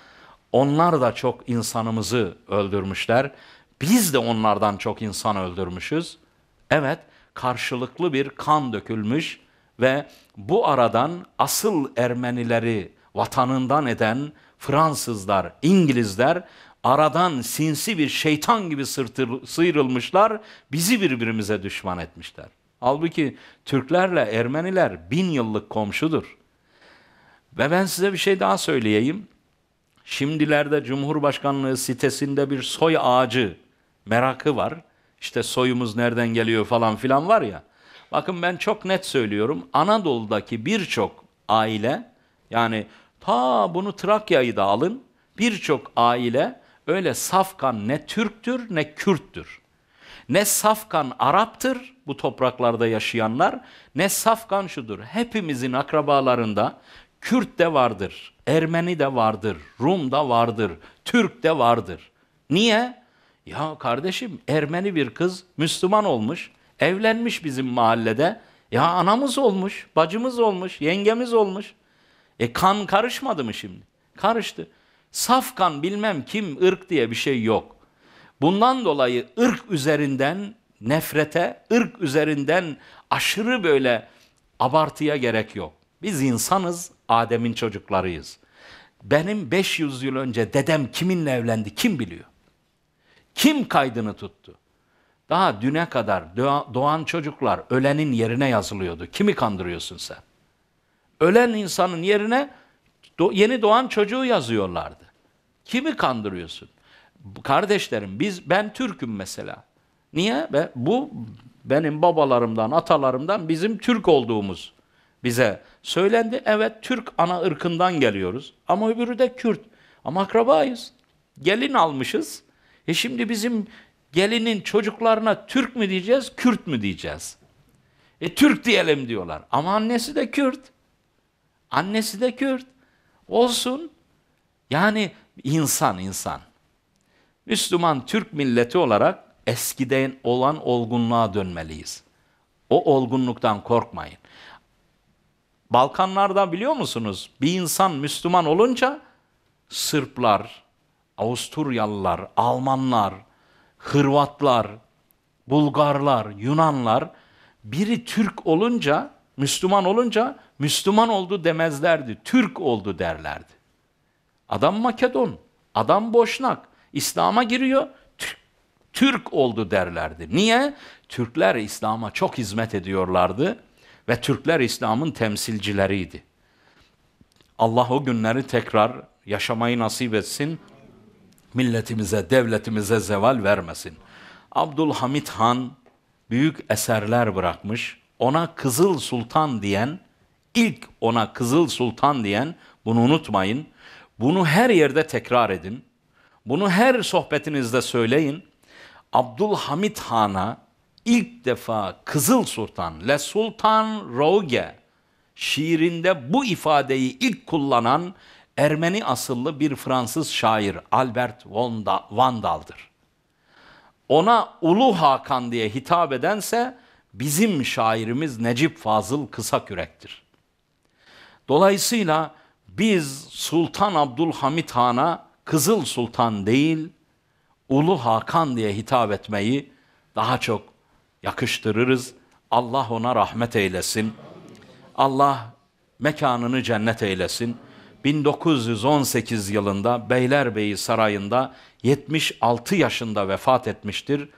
Onlar da çok insanımızı öldürmüşler. Biz de onlardan çok insan öldürmüşüz. Evet, karşılıklı bir kan dökülmüş ve bu aradan asıl Ermenileri vatanından eden Fransızlar, İngilizler aradan sinsi bir şeytan gibi sıyrılmışlar, bizi birbirimize düşman etmişler. Halbuki Türklerle Ermeniler bin yıllık komşudur. Ve ben size bir şey daha söyleyeyim. Şimdilerde Cumhurbaşkanlığı sitesinde bir soy ağacı merakı var. İşte soyumuz nereden geliyor falan filan var ya. Bakın ben çok net söylüyorum. Anadolu'daki birçok aile yani ta bunu Trakya'yı da alın. Birçok aile öyle safkan ne Türktür ne Kürttür. Ne safkan Arap'tır bu topraklarda yaşayanlar ne Safkan şudur. Hepimizin akrabalarında Kürt de vardır, Ermeni de vardır, Rum da vardır, Türk de vardır. Niye? Ya kardeşim Ermeni bir kız Müslüman olmuş, evlenmiş bizim mahallede. Ya anamız olmuş, bacımız olmuş, yengemiz olmuş. E kan karışmadı mı şimdi? Karıştı. Saf kan bilmem kim ırk diye bir şey yok. Bundan dolayı ırk üzerinden nefrete, ırk üzerinden aşırı böyle abartıya gerek yok. Biz insanız, Adem'in çocuklarıyız. Benim 500 yıl önce dedem kiminle evlendi kim biliyor? Kim kaydını tuttu? Daha düne kadar doğan çocuklar ölenin yerine yazılıyordu. Kimi kandırıyorsun sen? Ölen insanın yerine yeni doğan çocuğu yazıyorlardı. Kimi kandırıyorsun? Kardeşlerim biz ben Türk'üm mesela. Niye? Ve bu benim babalarımdan, atalarımdan bizim Türk olduğumuz bize söylendi. Evet Türk ana ırkından geliyoruz ama öbürü de Kürt. Ama akrabayız. Gelin almışız. E şimdi bizim gelinin çocuklarına Türk mü diyeceğiz, Kürt mü diyeceğiz? E Türk diyelim diyorlar. Ama annesi de Kürt. Annesi de Kürt. Olsun. Yani insan insan. Müslüman Türk milleti olarak eskiden olan olgunluğa dönmeliyiz. O olgunluktan korkmayın. Balkanlarda biliyor musunuz bir insan Müslüman olunca Sırplar, Avusturyalılar, Almanlar, Hırvatlar, Bulgarlar, Yunanlar biri Türk olunca, Müslüman olunca Müslüman oldu demezlerdi. Türk oldu derlerdi. Adam Makedon, adam Boşnak. İslam'a giriyor. Türk oldu derlerdi. Niye? Türkler İslam'a çok hizmet ediyorlardı ve Türkler İslam'ın temsilcileriydi. Allah o günleri tekrar yaşamayı nasip etsin. Milletimize, devletimize zeval vermesin. Abdülhamit Han büyük eserler bırakmış. Ona Kızıl Sultan diyen, ilk ona Kızıl Sultan diyen, bunu unutmayın. Bunu her yerde tekrar edin. Bunu her sohbetinizde söyleyin. Abdülhamit Han'a ilk defa Kızıl Sultan, Le Sultan Rouge şiirinde bu ifadeyi ilk kullanan Ermeni asıllı bir Fransız şair Albert Vandal'dır. Ona Ulu Hakan diye hitap edense bizim şairimiz Necip Fazıl Kısakürek'tir. Dolayısıyla biz Sultan Abdülhamit Han'a Kızıl Sultan değil, Ulu Hakan diye hitap etmeyi daha çok yakıştırırız. Allah ona rahmet eylesin. Allah mekanını cennet eylesin. 1918 yılında Beylerbeyi Sarayı'nda 76 yaşında vefat etmiştir.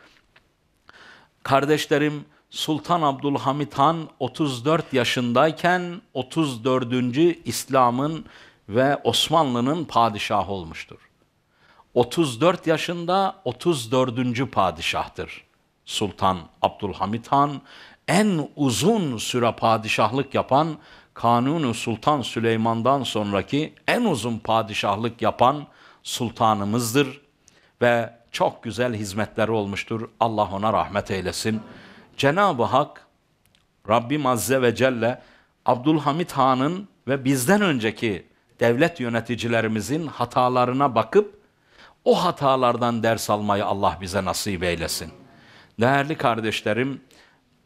Kardeşlerim Sultan Abdülhamit Han 34 yaşındayken 34. İslam'ın ve Osmanlı'nın padişahı olmuştur. 34 yaşında 34. padişahtır. Sultan Abdülhamit Han en uzun süre padişahlık yapan Kanunu Sultan Süleyman'dan sonraki en uzun padişahlık yapan sultanımızdır ve çok güzel hizmetleri olmuştur. Allah ona rahmet eylesin. Cenab-ı Hak Rabbim Azze ve Celle Abdülhamit Han'ın ve bizden önceki devlet yöneticilerimizin hatalarına bakıp o hatalardan ders almayı Allah bize nasip eylesin. Değerli kardeşlerim,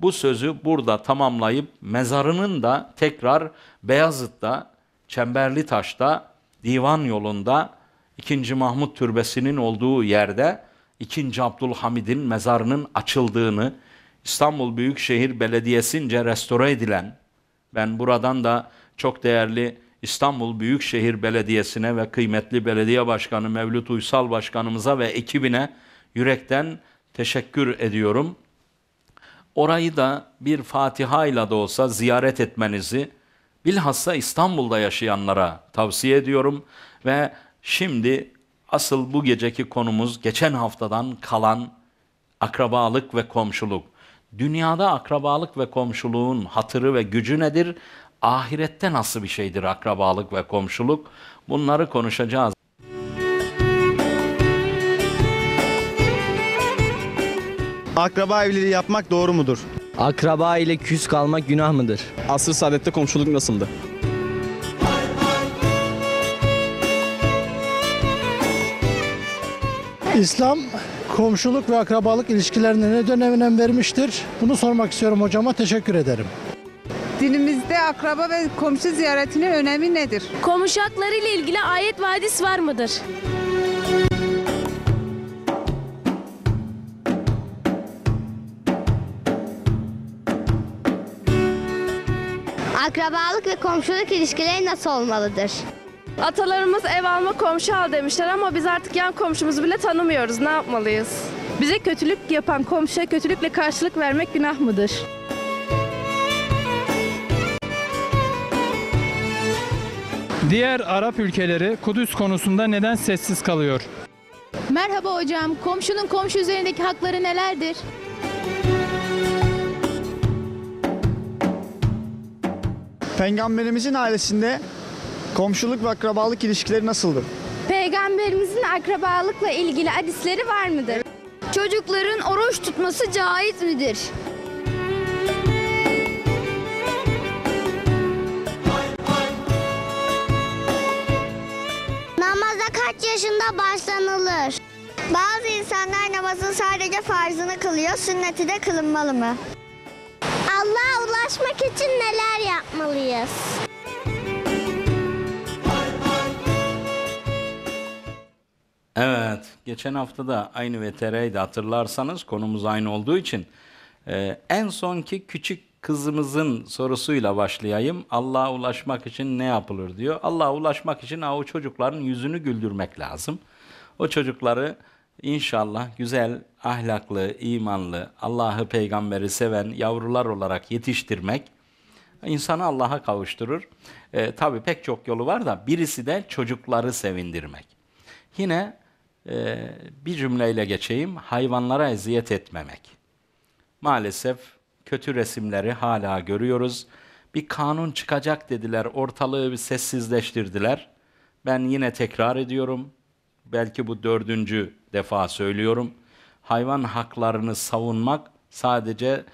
bu sözü burada tamamlayıp mezarının da tekrar Beyazıt'ta, Çemberli Taş'ta, Divan yolunda 2. Mahmut Türbesi'nin olduğu yerde 2. Abdülhamid'in mezarının açıldığını İstanbul Büyükşehir Belediyesi'nce restore edilen ben buradan da çok değerli İstanbul Büyükşehir Belediyesi'ne ve kıymetli belediye başkanı Mevlüt Uysal başkanımıza ve ekibine yürekten teşekkür ediyorum. Orayı da bir Fatiha ile de olsa ziyaret etmenizi bilhassa İstanbul'da yaşayanlara tavsiye ediyorum ve şimdi asıl bu geceki konumuz geçen haftadan kalan akrabalık ve komşuluk. Dünyada akrabalık ve komşuluğun hatırı ve gücü nedir? ahirette nasıl bir şeydir akrabalık ve komşuluk? Bunları konuşacağız. Akraba evliliği yapmak doğru mudur? Akraba ile küs kalmak günah mıdır? Asr-ı Saadet'te komşuluk nasıldı? İslam komşuluk ve akrabalık ilişkilerine ne dönem önem vermiştir? Bunu sormak istiyorum hocama. Teşekkür ederim. Dinimizde akraba ve komşu ziyaretinin önemi nedir? Komşu ile ilgili ayet ve var mıdır? Akrabalık ve komşuluk ilişkileri nasıl olmalıdır? Atalarımız ev alma komşu al demişler ama biz artık yan komşumuzu bile tanımıyoruz. Ne yapmalıyız? Bize kötülük yapan komşuya kötülükle karşılık vermek günah mıdır? Diğer Arap ülkeleri Kudüs konusunda neden sessiz kalıyor? Merhaba hocam. Komşunun komşu üzerindeki hakları nelerdir? Peygamberimizin ailesinde komşuluk ve akrabalık ilişkileri nasıldı? Peygamberimizin akrabalıkla ilgili hadisleri var mıdır? Çocukların oruç tutması caiz midir? yaşında başlanılır. Bazı insanlar namazın sadece farzını kılıyor, sünneti de kılınmalı mı? Allah'a ulaşmak için neler yapmalıyız? Evet, geçen hafta da aynı VTR'ydi hatırlarsanız konumuz aynı olduğu için. Ee, en sonki küçük kızımızın sorusuyla başlayayım. Allah'a ulaşmak için ne yapılır diyor. Allah'a ulaşmak için o çocukların yüzünü güldürmek lazım. O çocukları inşallah güzel, ahlaklı, imanlı, Allah'ı peygamberi seven yavrular olarak yetiştirmek insanı Allah'a kavuşturur. E, tabii pek çok yolu var da birisi de çocukları sevindirmek. Yine e, bir cümleyle geçeyim. Hayvanlara eziyet etmemek. Maalesef kötü resimleri hala görüyoruz. Bir kanun çıkacak dediler, ortalığı bir sessizleştirdiler. Ben yine tekrar ediyorum, belki bu dördüncü defa söylüyorum. Hayvan haklarını savunmak sadece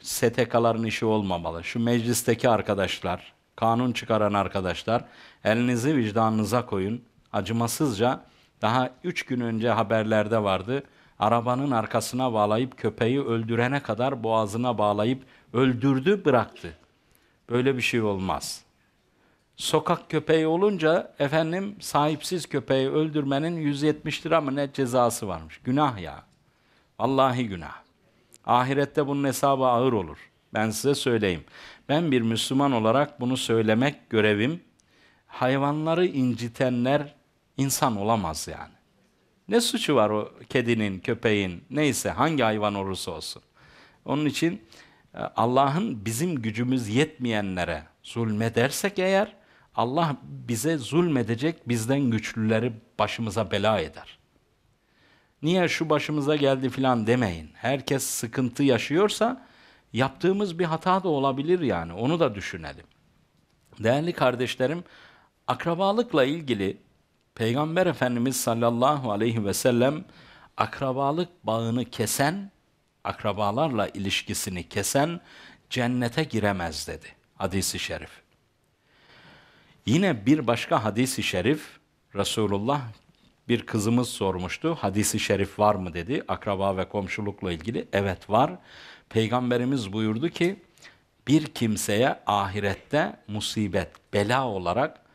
STK'ların işi olmamalı. Şu meclisteki arkadaşlar, kanun çıkaran arkadaşlar elinizi vicdanınıza koyun. Acımasızca daha üç gün önce haberlerde vardı arabanın arkasına bağlayıp köpeği öldürene kadar boğazına bağlayıp öldürdü bıraktı. Böyle bir şey olmaz. Sokak köpeği olunca efendim sahipsiz köpeği öldürmenin 170 lira mı ne cezası varmış. Günah ya. Vallahi günah. Ahirette bunun hesabı ağır olur. Ben size söyleyeyim. Ben bir Müslüman olarak bunu söylemek görevim. Hayvanları incitenler insan olamaz yani. Ne suçu var o kedinin, köpeğin, neyse hangi hayvan olursa olsun. Onun için e, Allah'ın bizim gücümüz yetmeyenlere zulmedersek eğer Allah bize zulmedecek bizden güçlüleri başımıza bela eder. Niye şu başımıza geldi filan demeyin. Herkes sıkıntı yaşıyorsa yaptığımız bir hata da olabilir yani onu da düşünelim. Değerli kardeşlerim akrabalıkla ilgili Peygamber Efendimiz sallallahu aleyhi ve sellem akrabalık bağını kesen, akrabalarla ilişkisini kesen cennete giremez dedi hadisi şerif. Yine bir başka hadisi şerif Resulullah bir kızımız sormuştu. Hadisi şerif var mı dedi. Akraba ve komşulukla ilgili. Evet var. Peygamberimiz buyurdu ki bir kimseye ahirette musibet, bela olarak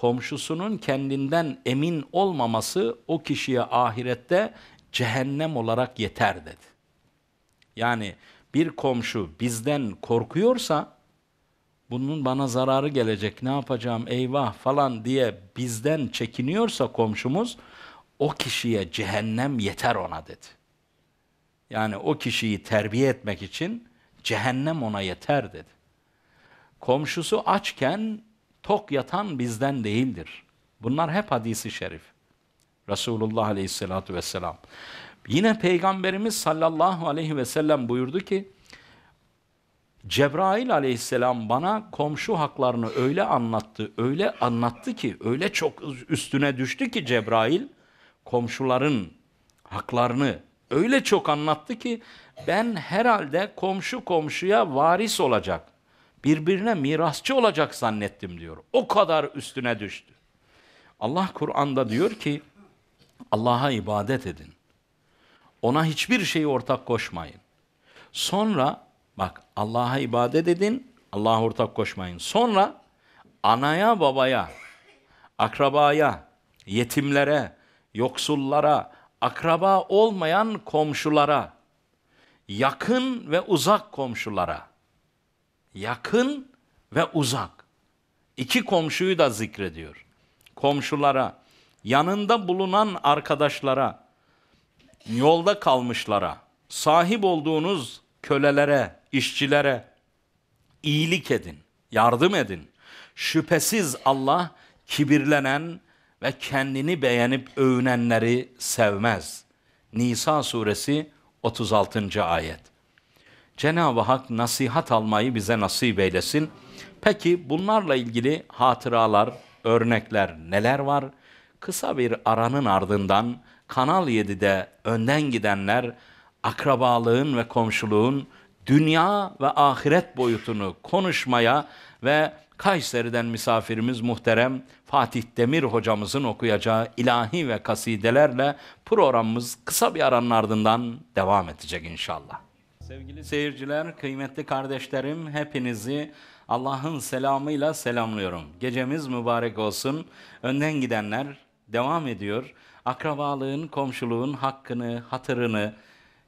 komşusunun kendinden emin olmaması o kişiye ahirette cehennem olarak yeter dedi. Yani bir komşu bizden korkuyorsa bunun bana zararı gelecek ne yapacağım eyvah falan diye bizden çekiniyorsa komşumuz o kişiye cehennem yeter ona dedi. Yani o kişiyi terbiye etmek için cehennem ona yeter dedi. Komşusu açken tok yatan bizden değildir. Bunlar hep hadisi şerif. Resulullah aleyhissalatu vesselam. Yine Peygamberimiz sallallahu aleyhi ve sellem buyurdu ki, Cebrail aleyhisselam bana komşu haklarını öyle anlattı, öyle anlattı ki, öyle çok üstüne düştü ki Cebrail, komşuların haklarını öyle çok anlattı ki, ben herhalde komşu komşuya varis olacak.'' birbirine mirasçı olacak zannettim diyor. O kadar üstüne düştü. Allah Kur'an'da diyor ki Allah'a ibadet edin. Ona hiçbir şeyi ortak koşmayın. Sonra bak Allah'a ibadet edin, Allah'a ortak koşmayın. Sonra anaya, babaya, akrabaya, yetimlere, yoksullara, akraba olmayan komşulara, yakın ve uzak komşulara yakın ve uzak. İki komşuyu da zikrediyor. Komşulara, yanında bulunan arkadaşlara, yolda kalmışlara, sahip olduğunuz kölelere, işçilere iyilik edin, yardım edin. Şüphesiz Allah kibirlenen ve kendini beğenip övünenleri sevmez. Nisa suresi 36. ayet. Cenab-ı Hak nasihat almayı bize nasip eylesin. Peki bunlarla ilgili hatıralar, örnekler neler var? Kısa bir aranın ardından Kanal 7'de önden gidenler akrabalığın ve komşuluğun dünya ve ahiret boyutunu konuşmaya ve Kayseri'den misafirimiz muhterem Fatih Demir hocamızın okuyacağı ilahi ve kasidelerle programımız kısa bir aranın ardından devam edecek inşallah. Sevgili seyirciler, kıymetli kardeşlerim hepinizi Allah'ın selamıyla selamlıyorum. Gecemiz mübarek olsun. Önden gidenler devam ediyor. Akrabalığın, komşuluğun hakkını, hatırını,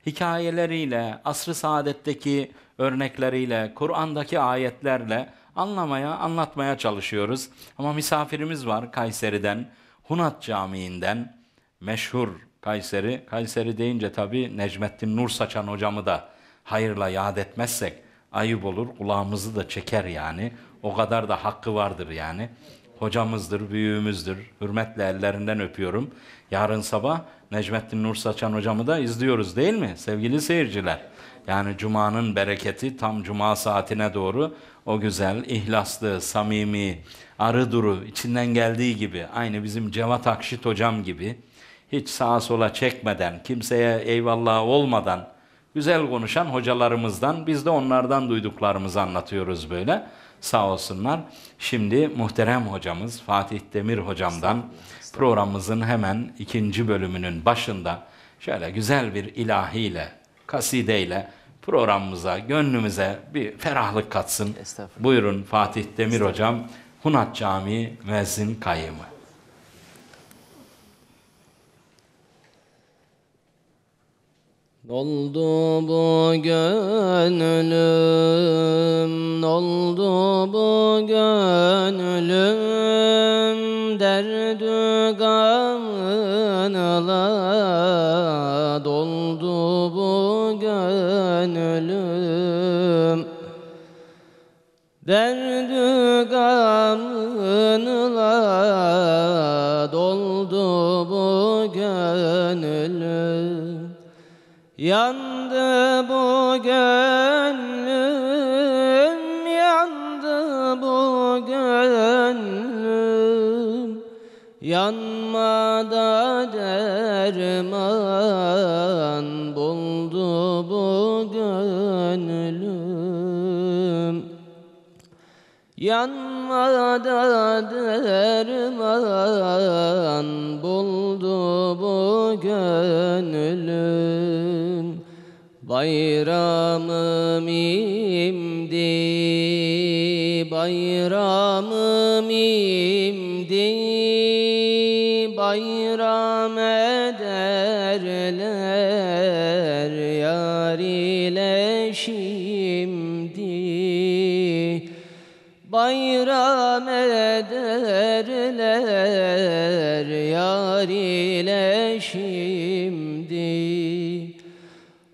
hikayeleriyle, asr-ı saadetteki örnekleriyle, Kur'an'daki ayetlerle anlamaya, anlatmaya çalışıyoruz. Ama misafirimiz var Kayseri'den, Hunat Camii'nden, meşhur Kayseri. Kayseri deyince tabii Necmettin Nur Saçan hocamı da hayırla yad etmezsek ayıp olur. Kulağımızı da çeker yani. O kadar da hakkı vardır yani. Hocamızdır, büyüğümüzdür. Hürmetle ellerinden öpüyorum. Yarın sabah Necmettin Nur Saçan hocamı da izliyoruz değil mi sevgili seyirciler? Yani Cuma'nın bereketi tam Cuma saatine doğru o güzel, ihlaslı, samimi, arı duru, içinden geldiği gibi, aynı bizim Cevat Akşit hocam gibi, hiç sağa sola çekmeden, kimseye eyvallah olmadan, güzel konuşan hocalarımızdan biz de onlardan duyduklarımızı anlatıyoruz böyle. Sağ olsunlar. Şimdi muhterem hocamız Fatih Demir hocamdan programımızın hemen ikinci bölümünün başında şöyle güzel bir ilahiyle, kasideyle programımıza, gönlümüze bir ferahlık katsın. Buyurun Fatih Demir hocam, Hunat Camii müezzin Kayımı. Doldu bu gönlüm, doldu bu gönlüm Derdü gamınla doldu bu gönlüm Derdü gamınla Yandı bu gönlüm, yandı bu gönlüm Yanmada derman buldu bu gönlüm Yanmada derman buldu bu gönlüm Bayramım imdi, bayramım imdi Bayram ederler yar ile şimdi Bayram ederler yar ile şimdi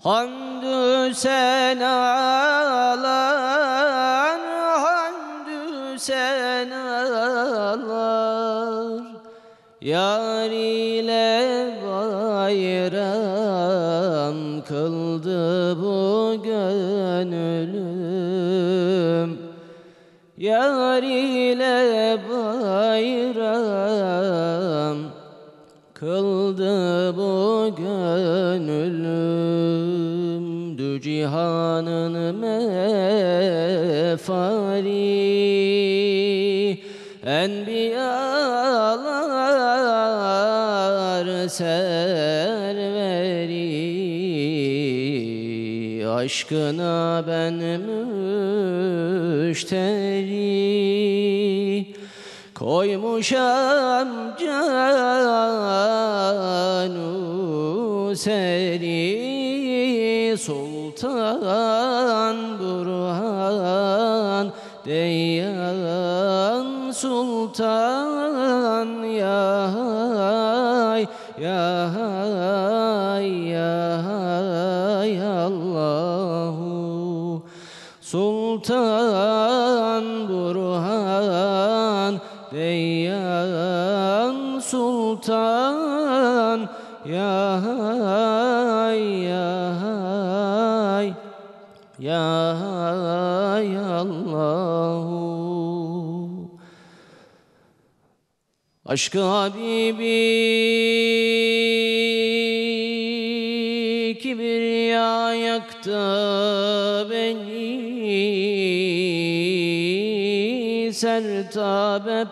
Han sen alar Hamdü sen alar Yar ile bayram kıldı bu gönlüm Yar ile bayram kıldı şu cihanın mefari Enbiyalar serveri Aşkına ben müşteri Koymuşam canu seni sol Sultan Burhan Deyyan Sultan Yay Yay Yay Allahu Sultan Burhan Deyyan Sultan Aşkı Habibi kibir yaktı beni sertabe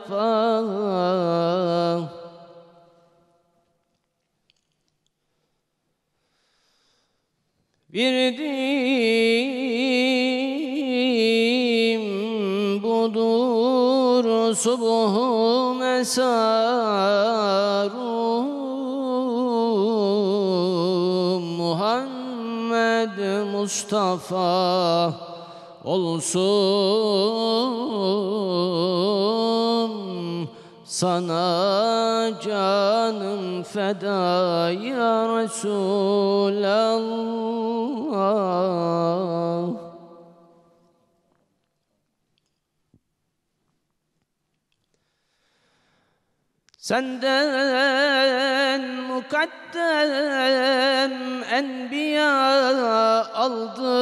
bir dim budur subuh esarum Muhammed Mustafa olsun sana canım feda ya Resulallah Senden mukaddem, enbiya aldı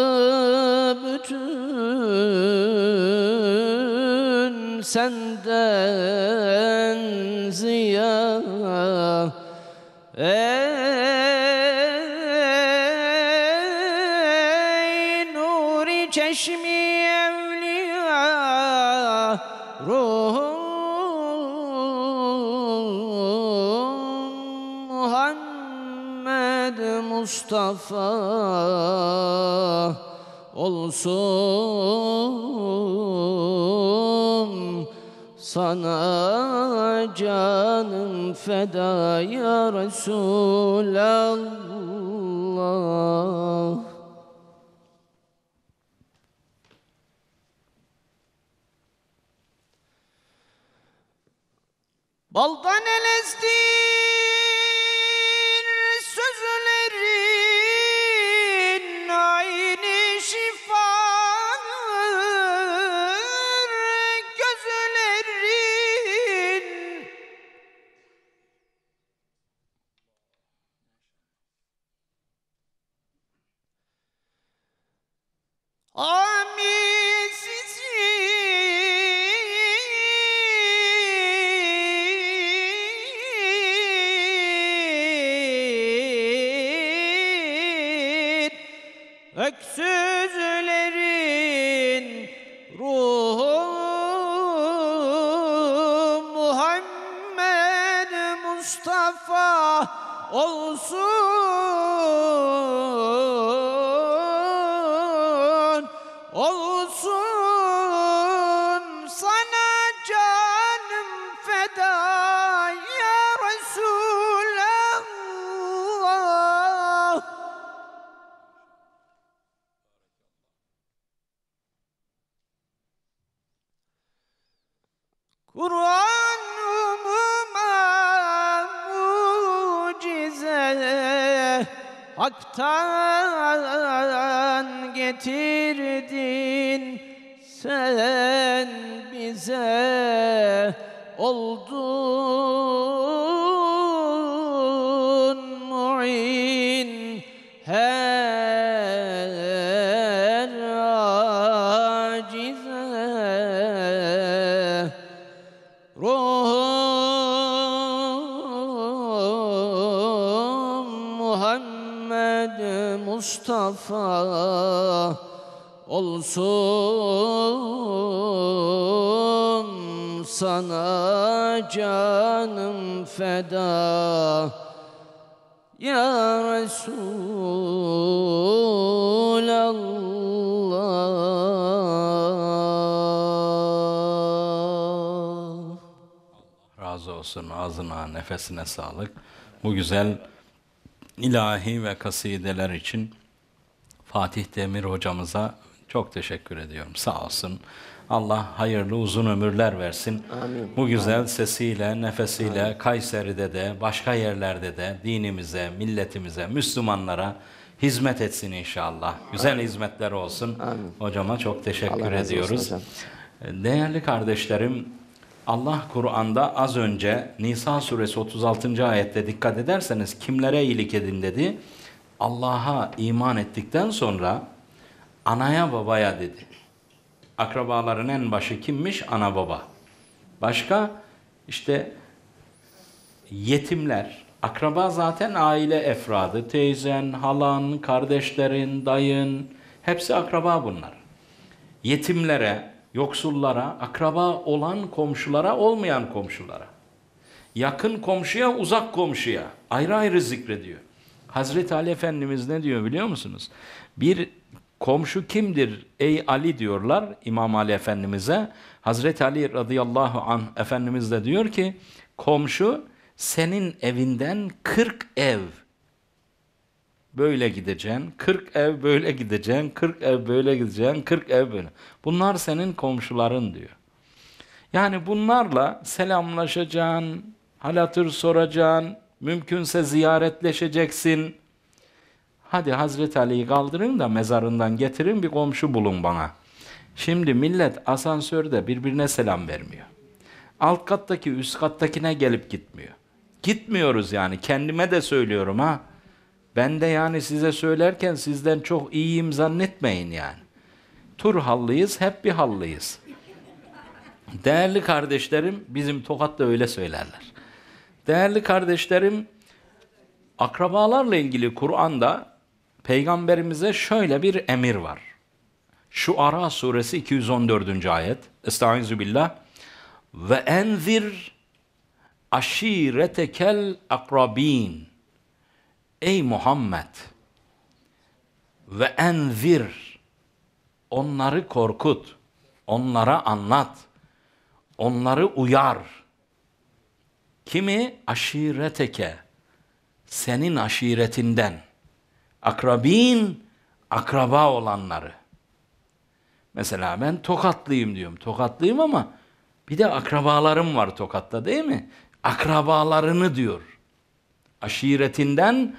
bütün Senden ziya Ey şafa olsun sana canım feda ya Resulallah Baldan elezdim olsun. Hak'tan getirdin sen bize oldu vefa olsun sana canım feda ya Resulallah Razı olsun ağzına nefesine sağlık bu güzel ilahi ve kasideler için Fatih Demir hocamıza çok teşekkür ediyorum. Sağ olsun. Allah hayırlı uzun ömürler versin. Amin. Bu güzel Amin. sesiyle, nefesiyle Amin. Kayseri'de de, başka yerlerde de dinimize, milletimize, Müslümanlara hizmet etsin inşallah. Güzel hizmetler olsun. Amin. Hocama çok teşekkür Allah ediyoruz. Ee, değerli kardeşlerim, Allah Kur'an'da az önce Nisa suresi 36. ayette dikkat ederseniz kimlere iyilik edin dedi. Allah'a iman ettikten sonra anaya babaya dedi. Akrabaların en başı kimmiş? Ana baba. Başka işte yetimler. Akraba zaten aile efradı. Teyzen, halan, kardeşlerin, dayın hepsi akraba bunlar. Yetimlere, yoksullara, akraba olan komşulara, olmayan komşulara. Yakın komşuya, uzak komşuya ayrı ayrı zikrediyor. Hazreti Ali Efendimiz ne diyor biliyor musunuz? Bir komşu kimdir ey Ali diyorlar İmam Ali Efendimiz'e. Hazreti Ali radıyallahu anh Efendimiz de diyor ki komşu senin evinden 40 ev böyle gideceksin, 40 ev böyle gideceksin, 40 ev böyle gideceksin, 40 ev böyle. Bunlar senin komşuların diyor. Yani bunlarla selamlaşacaksın, halatır soracaksın, Mümkünse ziyaretleşeceksin. Hadi Hazreti Ali'yi kaldırın da mezarından getirin bir komşu bulun bana. Şimdi millet asansörde birbirine selam vermiyor. Alt kattaki üst kattakine gelip gitmiyor. Gitmiyoruz yani kendime de söylüyorum ha. Ben de yani size söylerken sizden çok iyiyim zannetmeyin yani. Tur hallıyız, hep bir hallıyız. Değerli kardeşlerim, bizim Tokat'ta öyle söylerler. Değerli kardeşlerim, akrabalarla ilgili Kur'an'da peygamberimize şöyle bir emir var. Şu Ara suresi 214. ayet. Estaizu billah. Ve enzir aşiretekel akrabin. Ey Muhammed ve enzir onları korkut, onlara anlat, onları uyar.'' Kimi aşireteke senin aşiretinden akrabin akraba olanları. Mesela ben tokatlıyım diyorum. Tokatlıyım ama bir de akrabalarım var tokatta değil mi? Akrabalarını diyor. Aşiretinden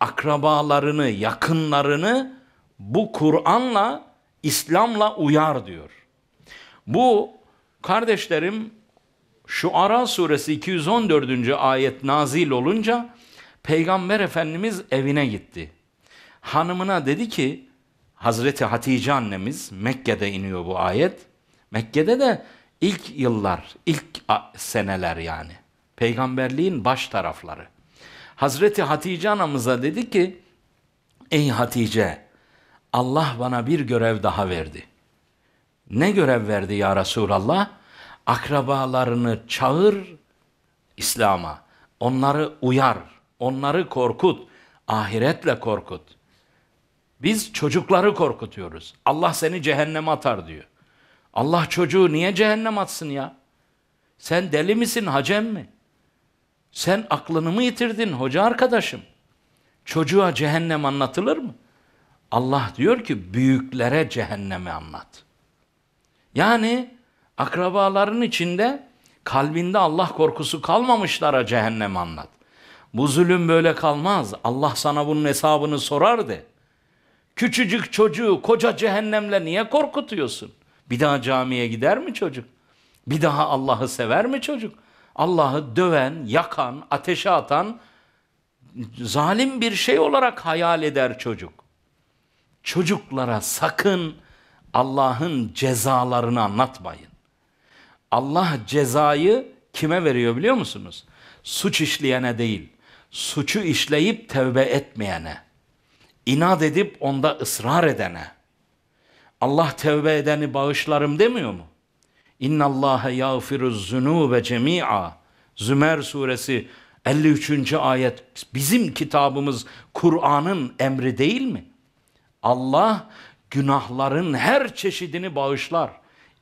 akrabalarını, yakınlarını bu Kur'an'la, İslam'la uyar diyor. Bu kardeşlerim şu Ara suresi 214. ayet nazil olunca Peygamber Efendimiz evine gitti. Hanımına dedi ki Hazreti Hatice annemiz Mekke'de iniyor bu ayet. Mekke'de de ilk yıllar, ilk seneler yani. Peygamberliğin baş tarafları. Hazreti Hatice anamıza dedi ki Ey Hatice Allah bana bir görev daha verdi. Ne görev verdi ya Resulallah? akrabalarını çağır İslam'a. Onları uyar, onları korkut, ahiretle korkut. Biz çocukları korkutuyoruz. Allah seni cehenneme atar diyor. Allah çocuğu niye cehennem atsın ya? Sen deli misin, hacem mi? Sen aklını mı yitirdin hoca arkadaşım? Çocuğa cehennem anlatılır mı? Allah diyor ki büyüklere cehennemi anlat. Yani Akrabaların içinde kalbinde Allah korkusu kalmamışlara cehennem anlat. Bu zulüm böyle kalmaz. Allah sana bunun hesabını sorar de. Küçücük çocuğu koca cehennemle niye korkutuyorsun? Bir daha camiye gider mi çocuk? Bir daha Allah'ı sever mi çocuk? Allah'ı döven, yakan, ateşe atan zalim bir şey olarak hayal eder çocuk. Çocuklara sakın Allah'ın cezalarını anlatmayın. Allah cezayı kime veriyor biliyor musunuz? Suç işleyene değil, suçu işleyip tevbe etmeyene, inat edip onda ısrar edene. Allah tevbe edeni bağışlarım demiyor mu? İnna Allahe yağfiru zunube cemi'a. Zümer suresi 53. ayet bizim kitabımız Kur'an'ın emri değil mi? Allah günahların her çeşidini bağışlar.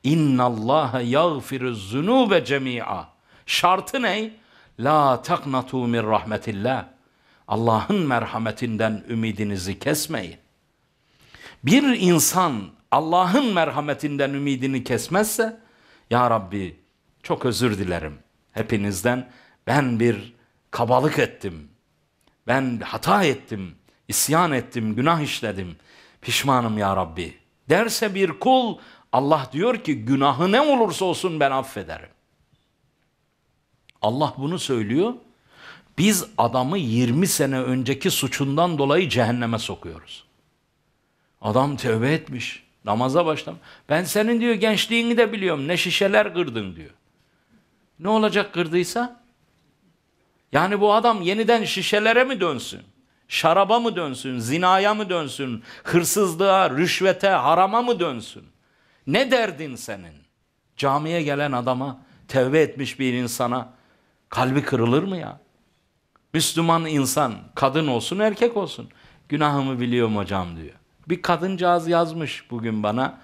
İnna Allah yağfiru zunube cemia. Şartı ne? La taknatu min rahmetillah. Allah'ın merhametinden ümidinizi kesmeyin. Bir insan Allah'ın merhametinden ümidini kesmezse ya Rabbi çok özür dilerim hepinizden. Ben bir kabalık ettim. Ben hata ettim. isyan ettim, günah işledim. Pişmanım ya Rabbi. Derse bir kul Allah diyor ki günahı ne olursa olsun ben affederim. Allah bunu söylüyor. Biz adamı 20 sene önceki suçundan dolayı cehenneme sokuyoruz. Adam tövbe etmiş. Namaza başlamış. Ben senin diyor gençliğini de biliyorum. Ne şişeler kırdın diyor. Ne olacak kırdıysa? Yani bu adam yeniden şişelere mi dönsün? Şaraba mı dönsün? Zinaya mı dönsün? Hırsızlığa, rüşvete, harama mı dönsün? Ne derdin senin? Camiye gelen adama, tevbe etmiş bir insana kalbi kırılır mı ya? Müslüman insan, kadın olsun erkek olsun. Günahımı biliyorum hocam diyor. Bir kadıncağız yazmış bugün bana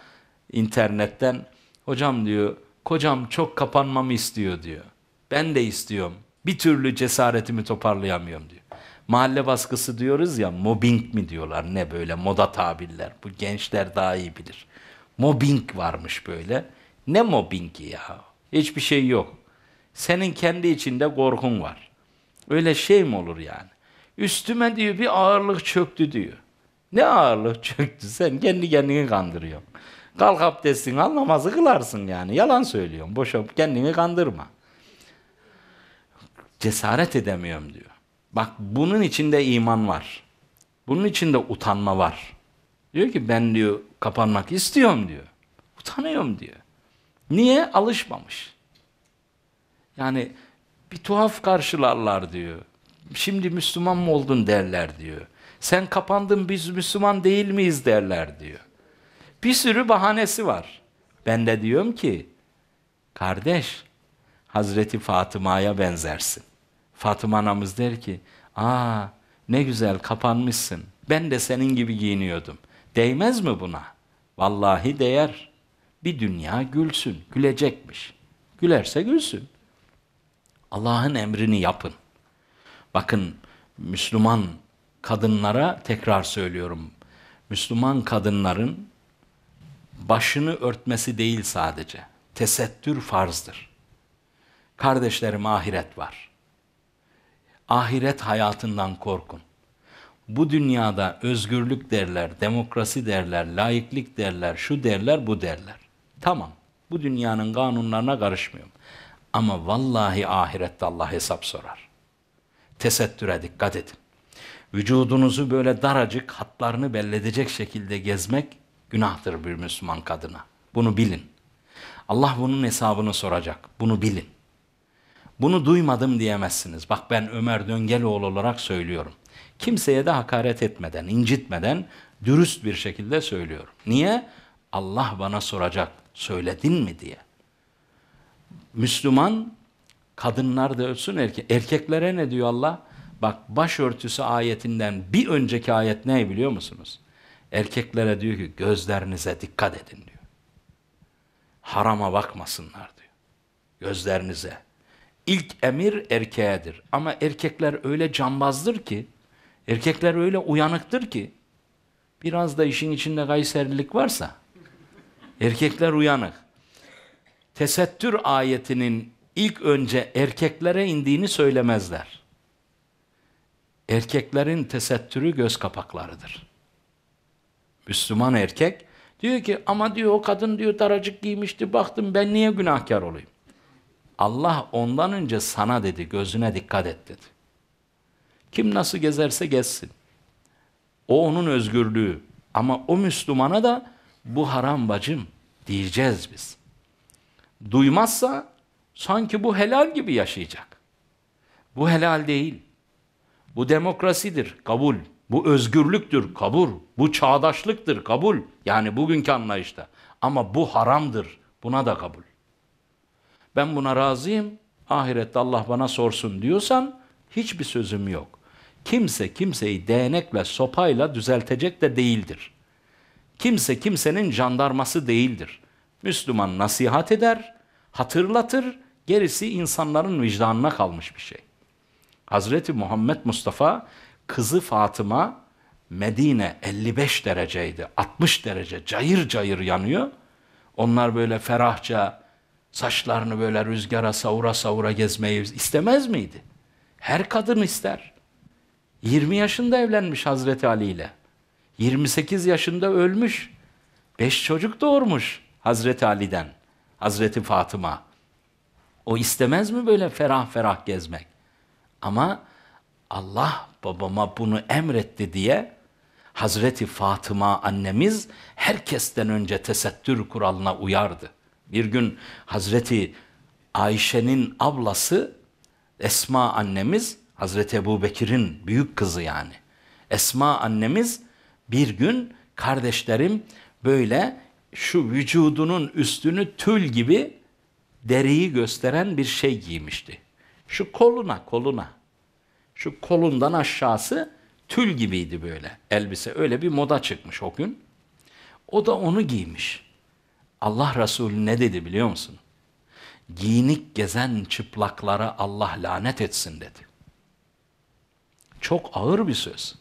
internetten. Hocam diyor, kocam çok kapanmamı istiyor diyor. Ben de istiyorum. Bir türlü cesaretimi toparlayamıyorum diyor. Mahalle baskısı diyoruz ya, mobbing mi diyorlar ne böyle moda tabirler. Bu gençler daha iyi bilir. Mobbing varmış böyle. Ne mobbingi ya? Hiçbir şey yok. Senin kendi içinde korkun var. Öyle şey mi olur yani? Üstüme diyor bir ağırlık çöktü diyor. Ne ağırlık çöktü? Sen kendi kendini kandırıyorsun. Kalk abdestini al namazı kılarsın yani. Yalan söylüyorum. Boşa kendini kandırma. Cesaret edemiyorum diyor. Bak bunun içinde iman var. Bunun içinde utanma var. Diyor ki ben diyor Kapanmak istiyorum diyor. Utanıyorum diyor. Niye? Alışmamış. Yani bir tuhaf karşılarlar diyor. Şimdi Müslüman mı oldun derler diyor. Sen kapandın biz Müslüman değil miyiz derler diyor. Bir sürü bahanesi var. Ben de diyorum ki kardeş Hazreti Fatıma'ya benzersin. Fatıma anamız der ki aa ne güzel kapanmışsın. Ben de senin gibi giyiniyordum. Değmez mi buna? Vallahi değer. Bir dünya gülsün, gülecekmiş. Gülerse gülsün. Allah'ın emrini yapın. Bakın Müslüman kadınlara tekrar söylüyorum. Müslüman kadınların başını örtmesi değil sadece. Tesettür farzdır. Kardeşlerim ahiret var. Ahiret hayatından korkun bu dünyada özgürlük derler, demokrasi derler, laiklik derler, şu derler, bu derler. Tamam. Bu dünyanın kanunlarına karışmıyorum. Ama vallahi ahirette Allah hesap sorar. Tesettüre dikkat edin. Vücudunuzu böyle daracık hatlarını belledecek şekilde gezmek günahtır bir Müslüman kadına. Bunu bilin. Allah bunun hesabını soracak. Bunu bilin. Bunu duymadım diyemezsiniz. Bak ben Ömer Döngeloğlu olarak söylüyorum kimseye de hakaret etmeden, incitmeden dürüst bir şekilde söylüyorum. Niye? Allah bana soracak, söyledin mi diye. Müslüman kadınlar da ölsün erke erkeklere ne diyor Allah? Bak başörtüsü ayetinden bir önceki ayet ne biliyor musunuz? Erkeklere diyor ki gözlerinize dikkat edin diyor. Harama bakmasınlar diyor. Gözlerinize. İlk emir erkeğedir ama erkekler öyle cambazdır ki Erkekler öyle uyanıktır ki biraz da işin içinde Kayserilik varsa erkekler uyanık. Tesettür ayetinin ilk önce erkeklere indiğini söylemezler. Erkeklerin tesettürü göz kapaklarıdır. Müslüman erkek diyor ki ama diyor o kadın diyor daracık giymişti baktım ben niye günahkar olayım? Allah ondan önce sana dedi gözüne dikkat et dedi. Kim nasıl gezerse gezsin. O onun özgürlüğü. Ama o Müslümana da bu haram bacım diyeceğiz biz. Duymazsa sanki bu helal gibi yaşayacak. Bu helal değil. Bu demokrasidir, kabul. Bu özgürlüktür, kabul. Bu çağdaşlıktır, kabul. Yani bugünkü anlayışta. Ama bu haramdır, buna da kabul. Ben buna razıyım, ahirette Allah bana sorsun diyorsan hiçbir sözüm yok kimse kimseyi değnekle, sopayla düzeltecek de değildir. Kimse kimsenin jandarması değildir. Müslüman nasihat eder, hatırlatır, gerisi insanların vicdanına kalmış bir şey. Hazreti Muhammed Mustafa kızı Fatıma Medine 55 dereceydi, 60 derece cayır cayır yanıyor. Onlar böyle ferahça saçlarını böyle rüzgara savura savura gezmeyi istemez miydi? Her kadın ister. 20 yaşında evlenmiş Hazreti Ali ile. 28 yaşında ölmüş. 5 çocuk doğurmuş Hazreti Ali'den. Hazreti Fatıma. O istemez mi böyle ferah ferah gezmek? Ama Allah babama bunu emretti diye Hazreti Fatıma annemiz herkesten önce tesettür kuralına uyardı. Bir gün Hazreti Ayşe'nin ablası Esma annemiz Hazreti Ebu Bekir'in büyük kızı yani. Esma annemiz bir gün kardeşlerim böyle şu vücudunun üstünü tül gibi deriyi gösteren bir şey giymişti. Şu koluna koluna. Şu kolundan aşağısı tül gibiydi böyle elbise. Öyle bir moda çıkmış o gün. O da onu giymiş. Allah Resulü ne dedi biliyor musun? Giyinik gezen çıplaklara Allah lanet etsin dedi. Çok ağır bir söz.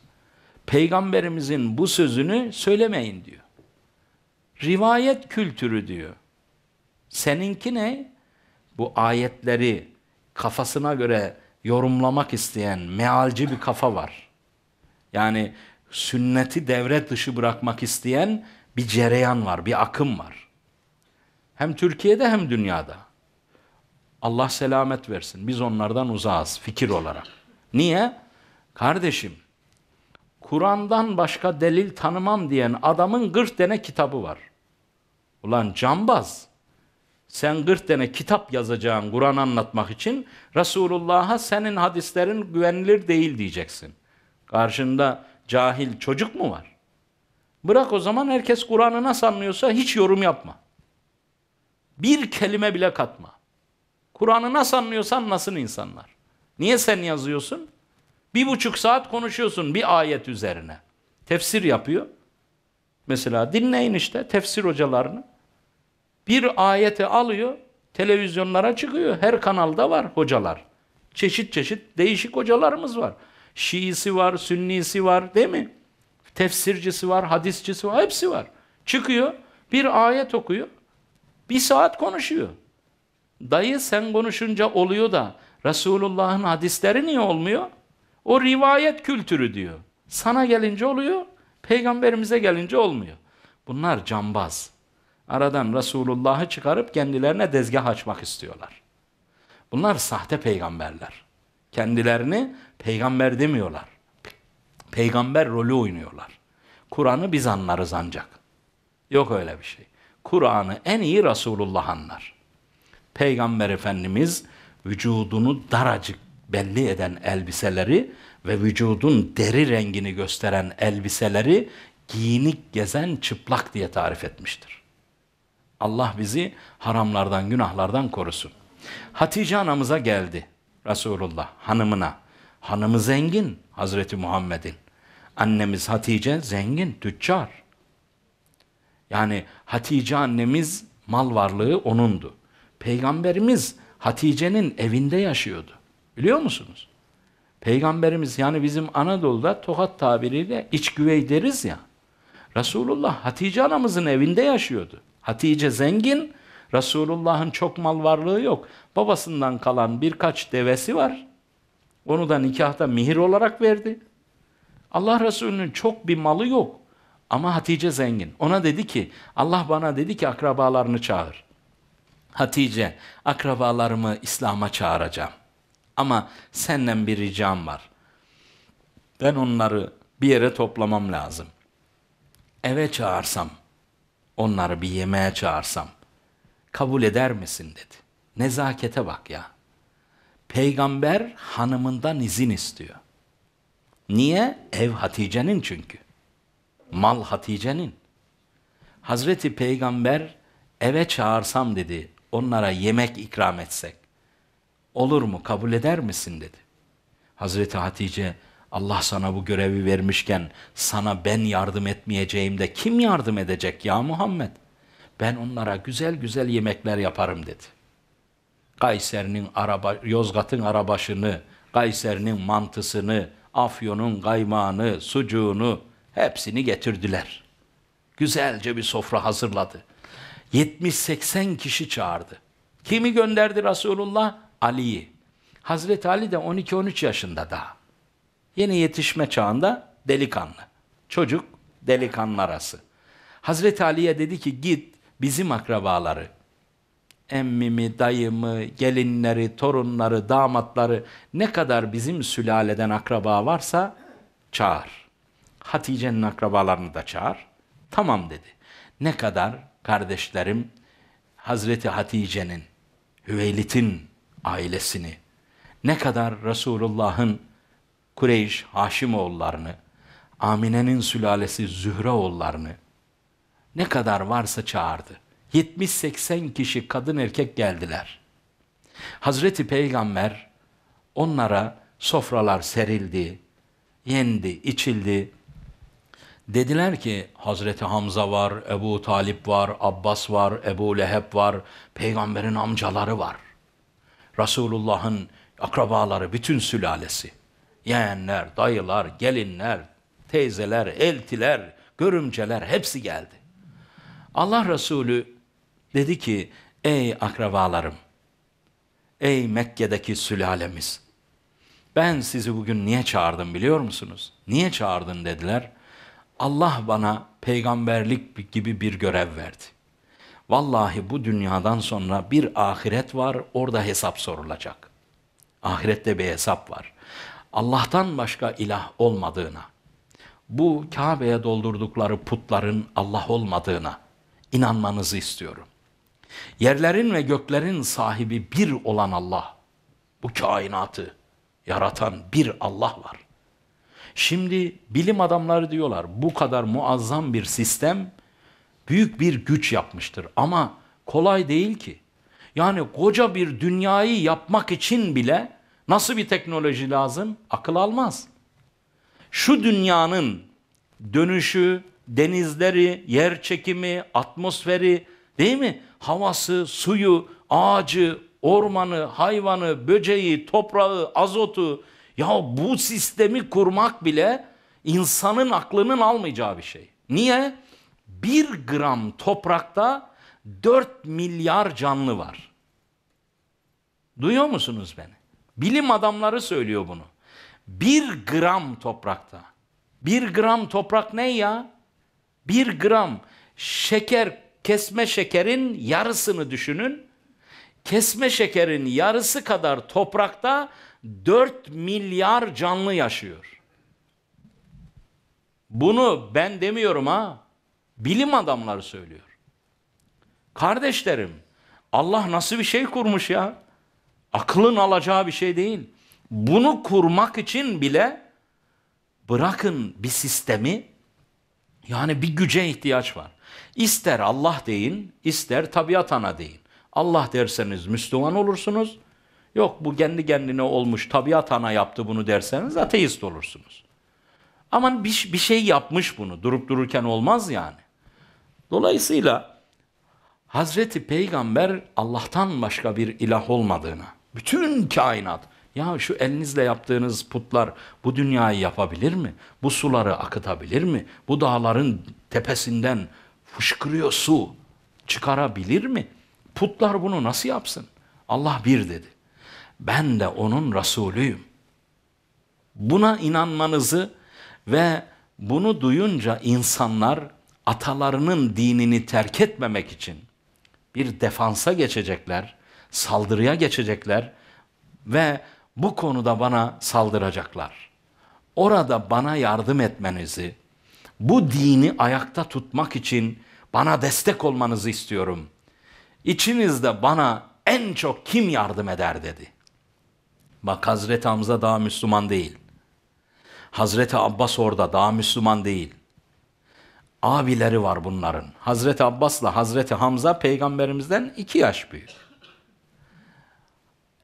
Peygamberimizin bu sözünü söylemeyin diyor. Rivayet kültürü diyor. Seninki ne? Bu ayetleri kafasına göre yorumlamak isteyen mealci bir kafa var. Yani sünneti devre dışı bırakmak isteyen bir cereyan var, bir akım var. Hem Türkiye'de hem dünyada. Allah selamet versin. Biz onlardan uzağız fikir olarak. Niye? Kardeşim, Kur'an'dan başka delil tanımam diyen adamın 40 tane kitabı var. Ulan cambaz. Sen 40 tane kitap yazacağın Kur'an anlatmak için Resulullah'a senin hadislerin güvenilir değil diyeceksin. Karşında cahil çocuk mu var? Bırak o zaman herkes Kur'an'ı nasıl anlıyorsa hiç yorum yapma. Bir kelime bile katma. Kur'an'ı nasıl anlıyorsa anlasın insanlar. Niye sen yazıyorsun? Bir buçuk saat konuşuyorsun bir ayet üzerine. Tefsir yapıyor. Mesela dinleyin işte tefsir hocalarını. Bir ayeti alıyor, televizyonlara çıkıyor. Her kanalda var hocalar. Çeşit çeşit değişik hocalarımız var. Şiisi var, Sünnisi var değil mi? Tefsircisi var, hadisçisi var, hepsi var. Çıkıyor, bir ayet okuyor. Bir saat konuşuyor. Dayı sen konuşunca oluyor da Resulullah'ın hadisleri niye olmuyor? O rivayet kültürü diyor. Sana gelince oluyor, peygamberimize gelince olmuyor. Bunlar cambaz. Aradan Resulullah'ı çıkarıp kendilerine dezgah açmak istiyorlar. Bunlar sahte peygamberler. Kendilerini peygamber demiyorlar. Peygamber rolü oynuyorlar. Kur'an'ı biz anlarız ancak. Yok öyle bir şey. Kur'an'ı en iyi Resulullah anlar. Peygamber Efendimiz vücudunu daracık belli eden elbiseleri ve vücudun deri rengini gösteren elbiseleri giyinik gezen çıplak diye tarif etmiştir. Allah bizi haramlardan, günahlardan korusun. Hatice anamıza geldi Resulullah hanımına. Hanımı zengin Hazreti Muhammed'in. Annemiz Hatice zengin, tüccar. Yani Hatice annemiz mal varlığı onundu. Peygamberimiz Hatice'nin evinde yaşıyordu. Biliyor musunuz? Peygamberimiz yani bizim Anadolu'da tokat tabiriyle iç güvey deriz ya. Resulullah Hatice anamızın evinde yaşıyordu. Hatice zengin, Resulullah'ın çok mal varlığı yok. Babasından kalan birkaç devesi var. Onu da nikahta mihir olarak verdi. Allah Resulü'nün çok bir malı yok. Ama Hatice zengin. Ona dedi ki, Allah bana dedi ki akrabalarını çağır. Hatice, akrabalarımı İslam'a çağıracağım. Ama senden bir ricam var. Ben onları bir yere toplamam lazım. Eve çağırsam, onları bir yemeğe çağırsam kabul eder misin dedi. Nezakete bak ya. Peygamber hanımından izin istiyor. Niye? Ev Hatice'nin çünkü. Mal Hatice'nin. Hazreti Peygamber eve çağırsam dedi onlara yemek ikram etsek olur mu kabul eder misin dedi. Hazreti Hatice Allah sana bu görevi vermişken sana ben yardım etmeyeceğim de kim yardım edecek ya Muhammed? Ben onlara güzel güzel yemekler yaparım dedi. Kayseri'nin araba, Yozgat'ın arabaşını, Kayseri'nin mantısını, Afyon'un kaymağını, sucuğunu hepsini getirdiler. Güzelce bir sofra hazırladı. 70-80 kişi çağırdı. Kimi gönderdi Resulullah? Ali'yi. Hazreti Ali de 12-13 yaşında daha. Yeni yetişme çağında delikanlı. Çocuk delikanlı arası. Hazreti Ali'ye dedi ki git bizim akrabaları, emmimi, dayımı, gelinleri, torunları, damatları ne kadar bizim sülaleden akraba varsa çağır. Hatice'nin akrabalarını da çağır. Tamam dedi. Ne kadar kardeşlerim Hazreti Hatice'nin, Hüveylit'in ailesini, ne kadar Resulullah'ın Kureyş Haşimoğullarını, Amine'nin sülalesi Zühre oğullarını, ne kadar varsa çağırdı. 70-80 kişi kadın erkek geldiler. Hazreti Peygamber onlara sofralar serildi, yendi, içildi. Dediler ki Hazreti Hamza var, Ebu Talip var, Abbas var, Ebu Leheb var, peygamberin amcaları var.'' Resulullah'ın akrabaları, bütün sülalesi. Yeğenler, dayılar, gelinler, teyzeler, eltiler, görümceler hepsi geldi. Allah Resulü dedi ki, ey akrabalarım, ey Mekke'deki sülalemiz, ben sizi bugün niye çağırdım biliyor musunuz? Niye çağırdın dediler. Allah bana peygamberlik gibi bir görev verdi. Vallahi bu dünyadan sonra bir ahiret var, orada hesap sorulacak. Ahirette bir hesap var. Allah'tan başka ilah olmadığına, bu Kabe'ye doldurdukları putların Allah olmadığına inanmanızı istiyorum. Yerlerin ve göklerin sahibi bir olan Allah, bu kainatı yaratan bir Allah var. Şimdi bilim adamları diyorlar bu kadar muazzam bir sistem büyük bir güç yapmıştır. Ama kolay değil ki. Yani koca bir dünyayı yapmak için bile nasıl bir teknoloji lazım? Akıl almaz. Şu dünyanın dönüşü, denizleri, yer çekimi, atmosferi değil mi? Havası, suyu, ağacı, ormanı, hayvanı, böceği, toprağı, azotu ya bu sistemi kurmak bile insanın aklının almayacağı bir şey. Niye? bir gram toprakta 4 milyar canlı var. Duyuyor musunuz beni? Bilim adamları söylüyor bunu. Bir gram toprakta. Bir gram toprak ne ya? Bir gram şeker, kesme şekerin yarısını düşünün. Kesme şekerin yarısı kadar toprakta 4 milyar canlı yaşıyor. Bunu ben demiyorum ha. Bilim adamları söylüyor. Kardeşlerim, Allah nasıl bir şey kurmuş ya? Aklın alacağı bir şey değil. Bunu kurmak için bile bırakın bir sistemi, yani bir güce ihtiyaç var. İster Allah deyin, ister tabiat ana deyin. Allah derseniz Müslüman olursunuz. Yok bu kendi kendine olmuş tabiat ana yaptı bunu derseniz ateist olursunuz. Ama bir, bir şey yapmış bunu durup dururken olmaz yani. Dolayısıyla Hazreti Peygamber Allah'tan başka bir ilah olmadığını, bütün kainat, ya şu elinizle yaptığınız putlar bu dünyayı yapabilir mi? Bu suları akıtabilir mi? Bu dağların tepesinden fışkırıyor su çıkarabilir mi? Putlar bunu nasıl yapsın? Allah bir dedi. Ben de onun Resulüyüm. Buna inanmanızı ve bunu duyunca insanlar atalarının dinini terk etmemek için bir defansa geçecekler, saldırıya geçecekler ve bu konuda bana saldıracaklar. Orada bana yardım etmenizi, bu dini ayakta tutmak için bana destek olmanızı istiyorum. İçinizde bana en çok kim yardım eder dedi. Bak Hazreti Hamza daha Müslüman değil. Hazreti Abbas orada daha Müslüman değil abileri var bunların. Hazreti Abbas'la Hazreti Hamza peygamberimizden 2 yaş büyük.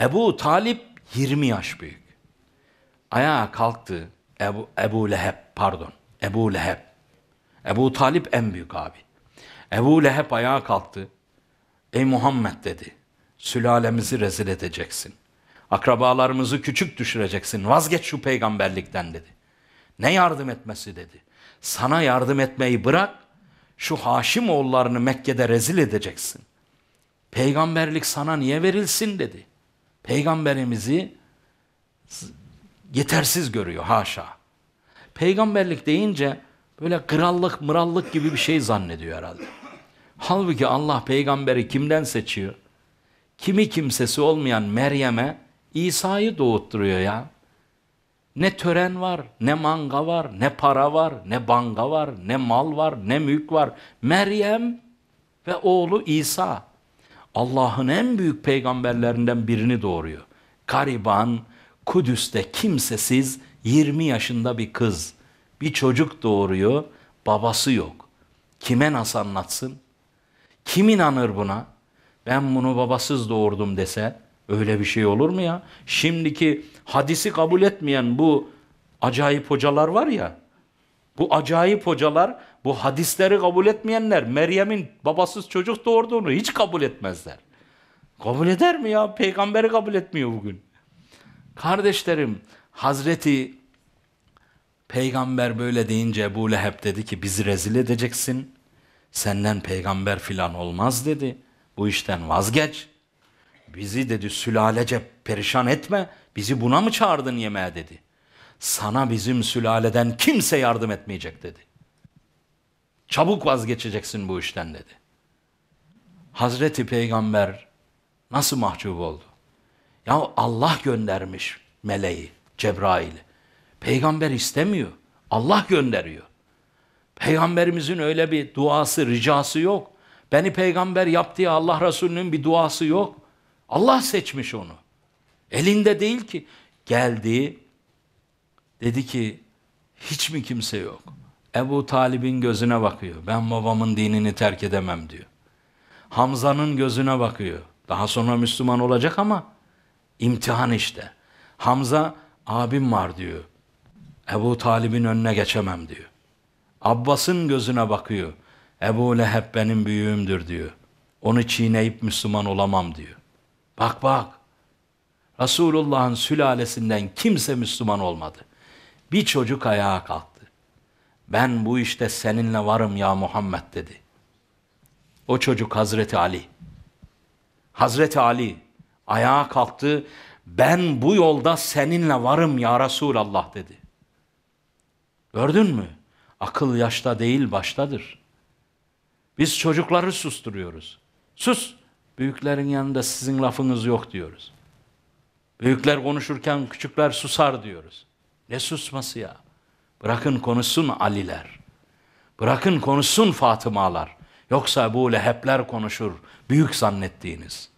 Ebu Talip 20 yaş büyük. Ayağa kalktı Ebu, Ebu Leheb pardon. Ebu Leheb. Ebu Talip en büyük abi. Ebu Leheb ayağa kalktı. Ey Muhammed dedi. Sülalemizi rezil edeceksin. Akrabalarımızı küçük düşüreceksin. Vazgeç şu peygamberlikten dedi. Ne yardım etmesi dedi sana yardım etmeyi bırak, şu Haşim oğullarını Mekke'de rezil edeceksin. Peygamberlik sana niye verilsin dedi. Peygamberimizi yetersiz görüyor haşa. Peygamberlik deyince böyle krallık mırallık gibi bir şey zannediyor herhalde. Halbuki Allah peygamberi kimden seçiyor? Kimi kimsesi olmayan Meryem'e İsa'yı doğutturuyor ya. Ne tören var, ne manga var, ne para var, ne banga var, ne mal var, ne mülk var. Meryem ve oğlu İsa Allah'ın en büyük peygamberlerinden birini doğuruyor. Gariban, Kudüs'te kimsesiz 20 yaşında bir kız. Bir çocuk doğuruyor, babası yok. Kime nasıl anlatsın? Kim inanır buna? Ben bunu babasız doğurdum dese öyle bir şey olur mu ya? Şimdiki hadisi kabul etmeyen bu acayip hocalar var ya, bu acayip hocalar, bu hadisleri kabul etmeyenler Meryem'in babasız çocuk doğurduğunu hiç kabul etmezler. Kabul eder mi ya? Peygamberi kabul etmiyor bugün. Kardeşlerim, Hazreti Peygamber böyle deyince Ebu Leheb dedi ki bizi rezil edeceksin. Senden peygamber filan olmaz dedi. Bu işten vazgeç. Bizi dedi sülalece perişan etme. Bizi buna mı çağırdın yemeğe dedi. Sana bizim sülaleden kimse yardım etmeyecek dedi. Çabuk vazgeçeceksin bu işten dedi. Hazreti Peygamber nasıl mahcup oldu? Ya Allah göndermiş meleği, Cebrail'i. Peygamber istemiyor. Allah gönderiyor. Peygamberimizin öyle bir duası, ricası yok. Beni peygamber yap diye Allah Resulü'nün bir duası yok. Allah seçmiş onu. Elinde değil ki. Geldi, dedi ki hiç mi kimse yok? Ebu Talib'in gözüne bakıyor. Ben babamın dinini terk edemem diyor. Hamza'nın gözüne bakıyor. Daha sonra Müslüman olacak ama imtihan işte. Hamza abim var diyor. Ebu Talib'in önüne geçemem diyor. Abbas'ın gözüne bakıyor. Ebu Leheb benim büyüğümdür diyor. Onu çiğneyip Müslüman olamam diyor. Bak bak Resulullah'ın sülalesinden kimse Müslüman olmadı. Bir çocuk ayağa kalktı. Ben bu işte seninle varım ya Muhammed dedi. O çocuk Hazreti Ali. Hazreti Ali ayağa kalktı. Ben bu yolda seninle varım ya Resulallah dedi. Gördün mü? Akıl yaşta değil baştadır. Biz çocukları susturuyoruz. Sus! Büyüklerin yanında sizin lafınız yok diyoruz. Büyükler konuşurken küçükler susar diyoruz. Ne susması ya? Bırakın konuşsun Aliler. Bırakın konuşsun Fatımalar. Yoksa bu Lehebler konuşur. Büyük zannettiğiniz.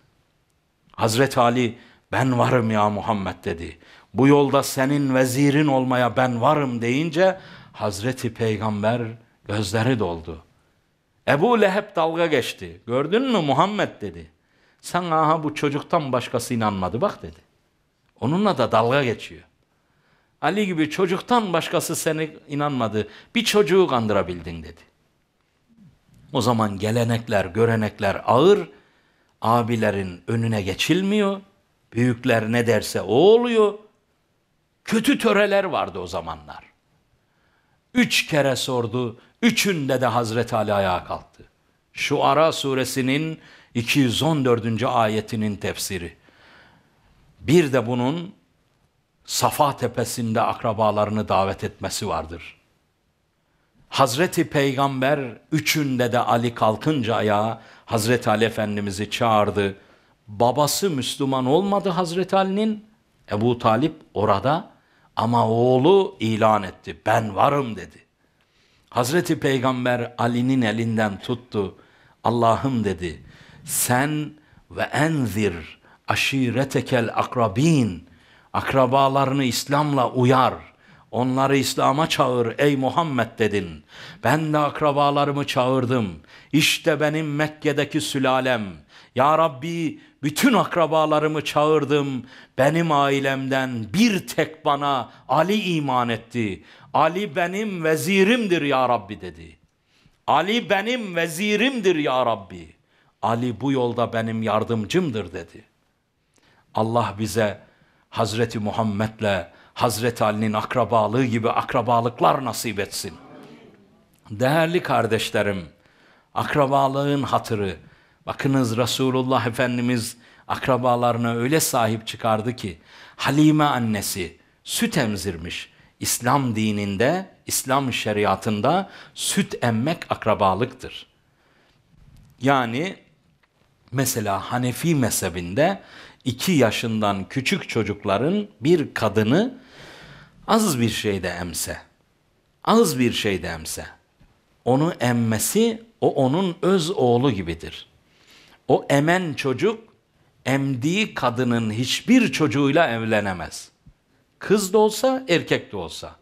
Hazreti Ali ben varım ya Muhammed dedi. Bu yolda senin vezirin olmaya ben varım deyince Hazreti Peygamber gözleri doldu. Ebu Leheb dalga geçti. Gördün mü Muhammed dedi. Sen aha bu çocuktan başkası inanmadı bak dedi. Onunla da dalga geçiyor. Ali gibi çocuktan başkası seni inanmadı. Bir çocuğu kandırabildin dedi. O zaman gelenekler, görenekler ağır. Abilerin önüne geçilmiyor. Büyükler ne derse o oluyor. Kötü töreler vardı o zamanlar. Üç kere sordu. Üçünde de Hazreti Ali ayağa kalktı. Şu Ara suresinin 214. ayetinin tefsiri. Bir de bunun Safa tepesinde akrabalarını davet etmesi vardır. Hazreti Peygamber üçünde de Ali kalkınca ayağa Hazreti Ali Efendimiz'i çağırdı. Babası Müslüman olmadı Hazreti Ali'nin. Ebu Talip orada ama oğlu ilan etti. Ben varım dedi. Hazreti Peygamber Ali'nin elinden tuttu. Allah'ım dedi sen ve enzir aşiretekel akrabin. Akrabalarını İslam'la uyar. Onları İslam'a çağır ey Muhammed dedin. Ben de akrabalarımı çağırdım. İşte benim Mekke'deki sülalem. Ya Rabbi bütün akrabalarımı çağırdım. Benim ailemden bir tek bana Ali iman etti. Ali benim vezirimdir ya Rabbi dedi. Ali benim vezirimdir ya Rabbi. Ali bu yolda benim yardımcımdır dedi. Allah bize Hazreti Muhammed'le Hazreti Ali'nin akrabalığı gibi akrabalıklar nasip etsin. Değerli kardeşlerim, akrabalığın hatırı. Bakınız Resulullah Efendimiz akrabalarına öyle sahip çıkardı ki Halime annesi süt emzirmiş. İslam dininde, İslam şeriatında süt emmek akrabalıktır. Yani mesela Hanefi mezhebinde 2 yaşından küçük çocukların bir kadını az bir şeyde emse. Az bir şeyde emse. Onu emmesi o onun öz oğlu gibidir. O emen çocuk emdiği kadının hiçbir çocuğuyla evlenemez. Kız da olsa erkek de olsa.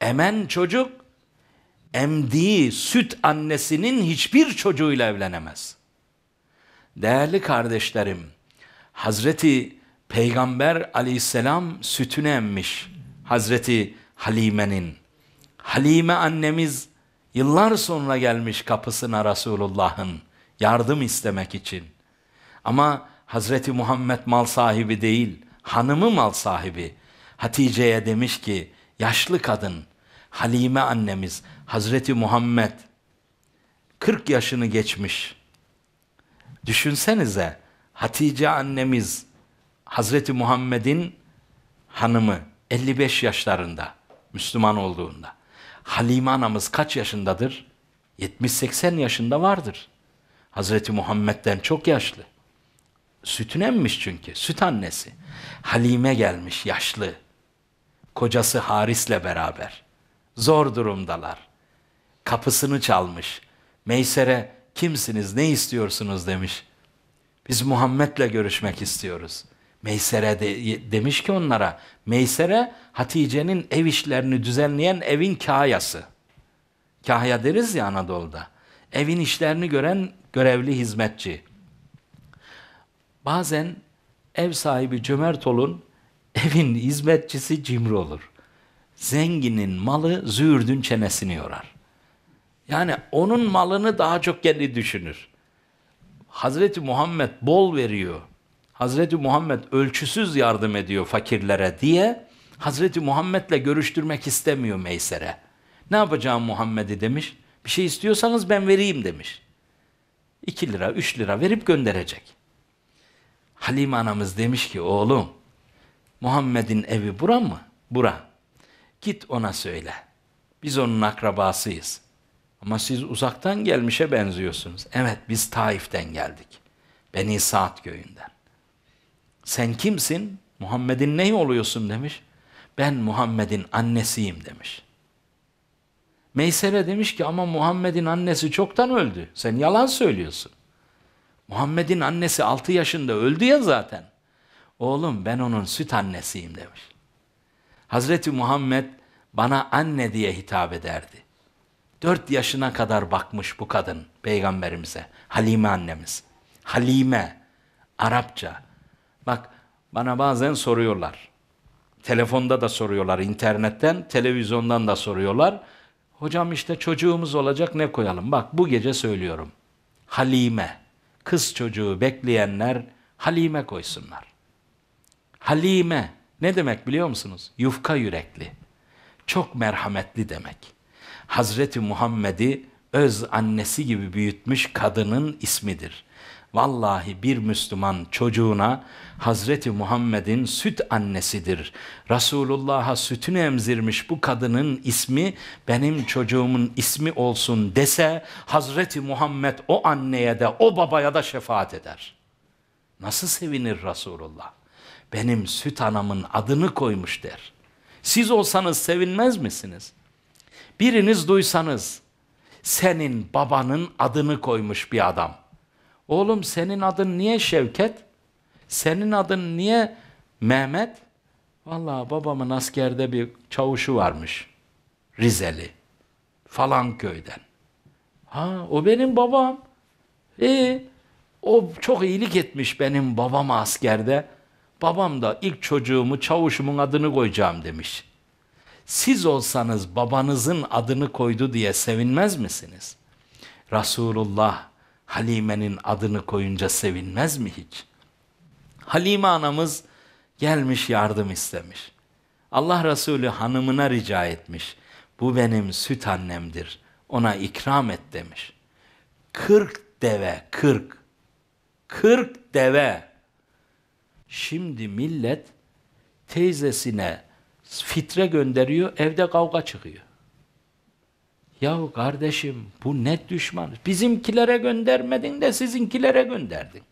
Emen çocuk emdiği süt annesinin hiçbir çocuğuyla evlenemez. Değerli kardeşlerim, Hazreti Peygamber aleyhisselam sütünü emmiş. Hazreti Halime'nin. Halime annemiz yıllar sonra gelmiş kapısına Resulullah'ın yardım istemek için. Ama Hazreti Muhammed mal sahibi değil, hanımı mal sahibi. Hatice'ye demiş ki, yaşlı kadın, Halime annemiz, Hazreti Muhammed 40 yaşını geçmiş. Düşünsenize, Hatice annemiz Hazreti Muhammed'in hanımı 55 yaşlarında Müslüman olduğunda. Halime anamız kaç yaşındadır? 70-80 yaşında vardır. Hazreti Muhammed'den çok yaşlı. Sütün emmiş çünkü, süt annesi. Halime gelmiş yaşlı. Kocası Haris'le beraber. Zor durumdalar. Kapısını çalmış. Meysere kimsiniz, ne istiyorsunuz demiş. Biz Muhammed'le görüşmek istiyoruz. Meysere de, demiş ki onlara, Meysere Hatice'nin ev işlerini düzenleyen evin kahyası. Kahya deriz ya Anadolu'da. Evin işlerini gören görevli hizmetçi. Bazen ev sahibi cömert olun, evin hizmetçisi cimri olur. Zenginin malı züğürdün çenesini yorar. Yani onun malını daha çok kendi düşünür. Hazreti Muhammed bol veriyor. Hazreti Muhammed ölçüsüz yardım ediyor fakirlere diye Hazreti Muhammed'le görüştürmek istemiyor Meyser'e. Ne yapacağım Muhammed'i demiş. Bir şey istiyorsanız ben vereyim demiş. 2 lira 3 lira verip gönderecek. Halime anamız demiş ki oğlum Muhammed'in evi bura mı? Bura. Git ona söyle. Biz onun akrabasıyız. Ama siz uzaktan gelmişe benziyorsunuz. Evet biz Taif'ten geldik. Beni Saat köyünden. Sen kimsin? Muhammed'in neyi oluyorsun demiş. Ben Muhammed'in annesiyim demiş. Meysere demiş ki ama Muhammed'in annesi çoktan öldü. Sen yalan söylüyorsun. Muhammed'in annesi 6 yaşında öldü ya zaten. Oğlum ben onun süt annesiyim demiş. Hazreti Muhammed bana anne diye hitap ederdi. 4 yaşına kadar bakmış bu kadın peygamberimize. Halime annemiz. Halime Arapça. Bak bana bazen soruyorlar. Telefonda da soruyorlar, internetten, televizyondan da soruyorlar. Hocam işte çocuğumuz olacak ne koyalım? Bak bu gece söylüyorum. Halime. Kız çocuğu bekleyenler Halime koysunlar. Halime ne demek biliyor musunuz? Yufka yürekli. Çok merhametli demek. Hazreti Muhammed'i öz annesi gibi büyütmüş kadının ismidir. Vallahi bir Müslüman çocuğuna Hazreti Muhammed'in süt annesidir. Resulullah'a sütünü emzirmiş bu kadının ismi benim çocuğumun ismi olsun dese Hazreti Muhammed o anneye de o babaya da şefaat eder. Nasıl sevinir Resulullah? Benim süt anamın adını koymuş der. Siz olsanız sevinmez misiniz?'' Biriniz duysanız senin babanın adını koymuş bir adam. Oğlum senin adın niye Şevket? Senin adın niye Mehmet? Vallahi babamın askerde bir çavuşu varmış. Rizeli. Falan köyden. Ha o benim babam. E o çok iyilik etmiş benim babam askerde. Babam da ilk çocuğumu çavuşumun adını koyacağım demiş siz olsanız babanızın adını koydu diye sevinmez misiniz? Resulullah Halime'nin adını koyunca sevinmez mi hiç? Halime anamız gelmiş yardım istemiş. Allah Resulü hanımına rica etmiş. Bu benim süt annemdir. Ona ikram et demiş. Kırk deve, kırk. Kırk deve. Şimdi millet teyzesine fitre gönderiyor, evde kavga çıkıyor. Yahu kardeşim bu net düşman. Bizimkilere göndermedin de sizinkilere gönderdin.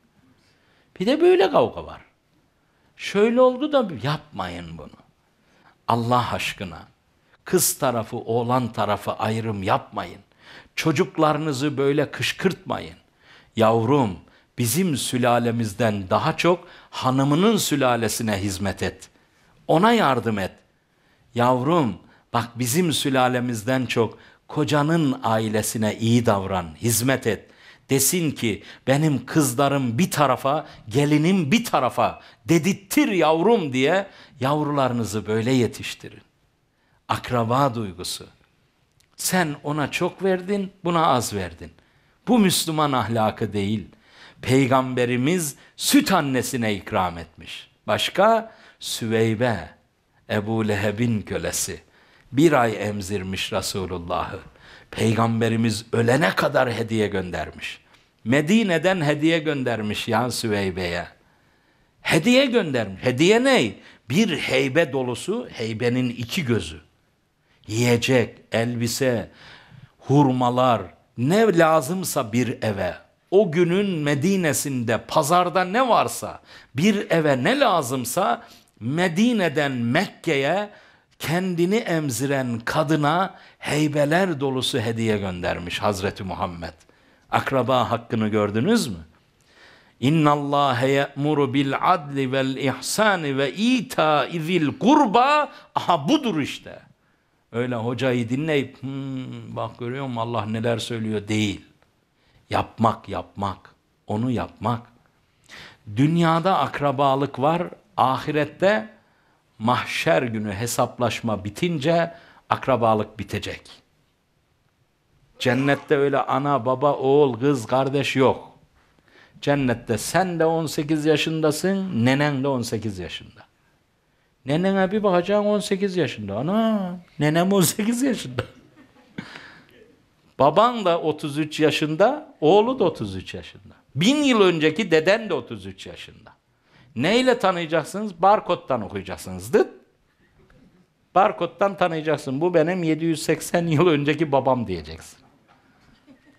Bir de böyle kavga var. Şöyle oldu da yapmayın bunu. Allah aşkına kız tarafı oğlan tarafı ayrım yapmayın. Çocuklarınızı böyle kışkırtmayın. Yavrum bizim sülalemizden daha çok hanımının sülalesine hizmet et. Ona yardım et. Yavrum bak bizim sülalemizden çok kocanın ailesine iyi davran, hizmet et. Desin ki benim kızlarım bir tarafa, gelinim bir tarafa dedittir yavrum diye yavrularınızı böyle yetiştirin. Akraba duygusu. Sen ona çok verdin, buna az verdin. Bu Müslüman ahlakı değil. Peygamberimiz süt annesine ikram etmiş. Başka? Süveybe Ebu Leheb'in kölesi. Bir ay emzirmiş Resulullah'ı. Peygamberimiz ölene kadar hediye göndermiş. Medine'den hediye göndermiş Yan Süveybe'ye. Hediye göndermiş. Hediye ne? Bir heybe dolusu, heybenin iki gözü. Yiyecek, elbise, hurmalar, ne lazımsa bir eve. O günün Medine'sinde, pazarda ne varsa, bir eve ne lazımsa Medine'den Mekke'ye kendini emziren kadına heybeler dolusu hediye göndermiş Hazreti Muhammed. Akraba hakkını gördünüz mü? İnna Allah ye'muru bil adli vel ihsani ve ita izil kurba. Aha budur işte. Öyle hocayı dinleyip hmm, bak görüyor musun Allah neler söylüyor değil. Yapmak yapmak. Onu yapmak. Dünyada akrabalık var ahirette mahşer günü hesaplaşma bitince akrabalık bitecek. Cennette öyle ana, baba, oğul, kız, kardeş yok. Cennette sen de 18 yaşındasın, nenen de 18 yaşında. Nenene bir bakacaksın 18 yaşında. Ana, nenem 18 yaşında. Baban da 33 yaşında, oğlu da 33 yaşında. Bin yıl önceki deden de 33 yaşında. Neyle tanıyacaksınız? Barkodtan okuyacaksınız. Dıt. Barkodtan tanıyacaksın. Bu benim 780 yıl önceki babam diyeceksin.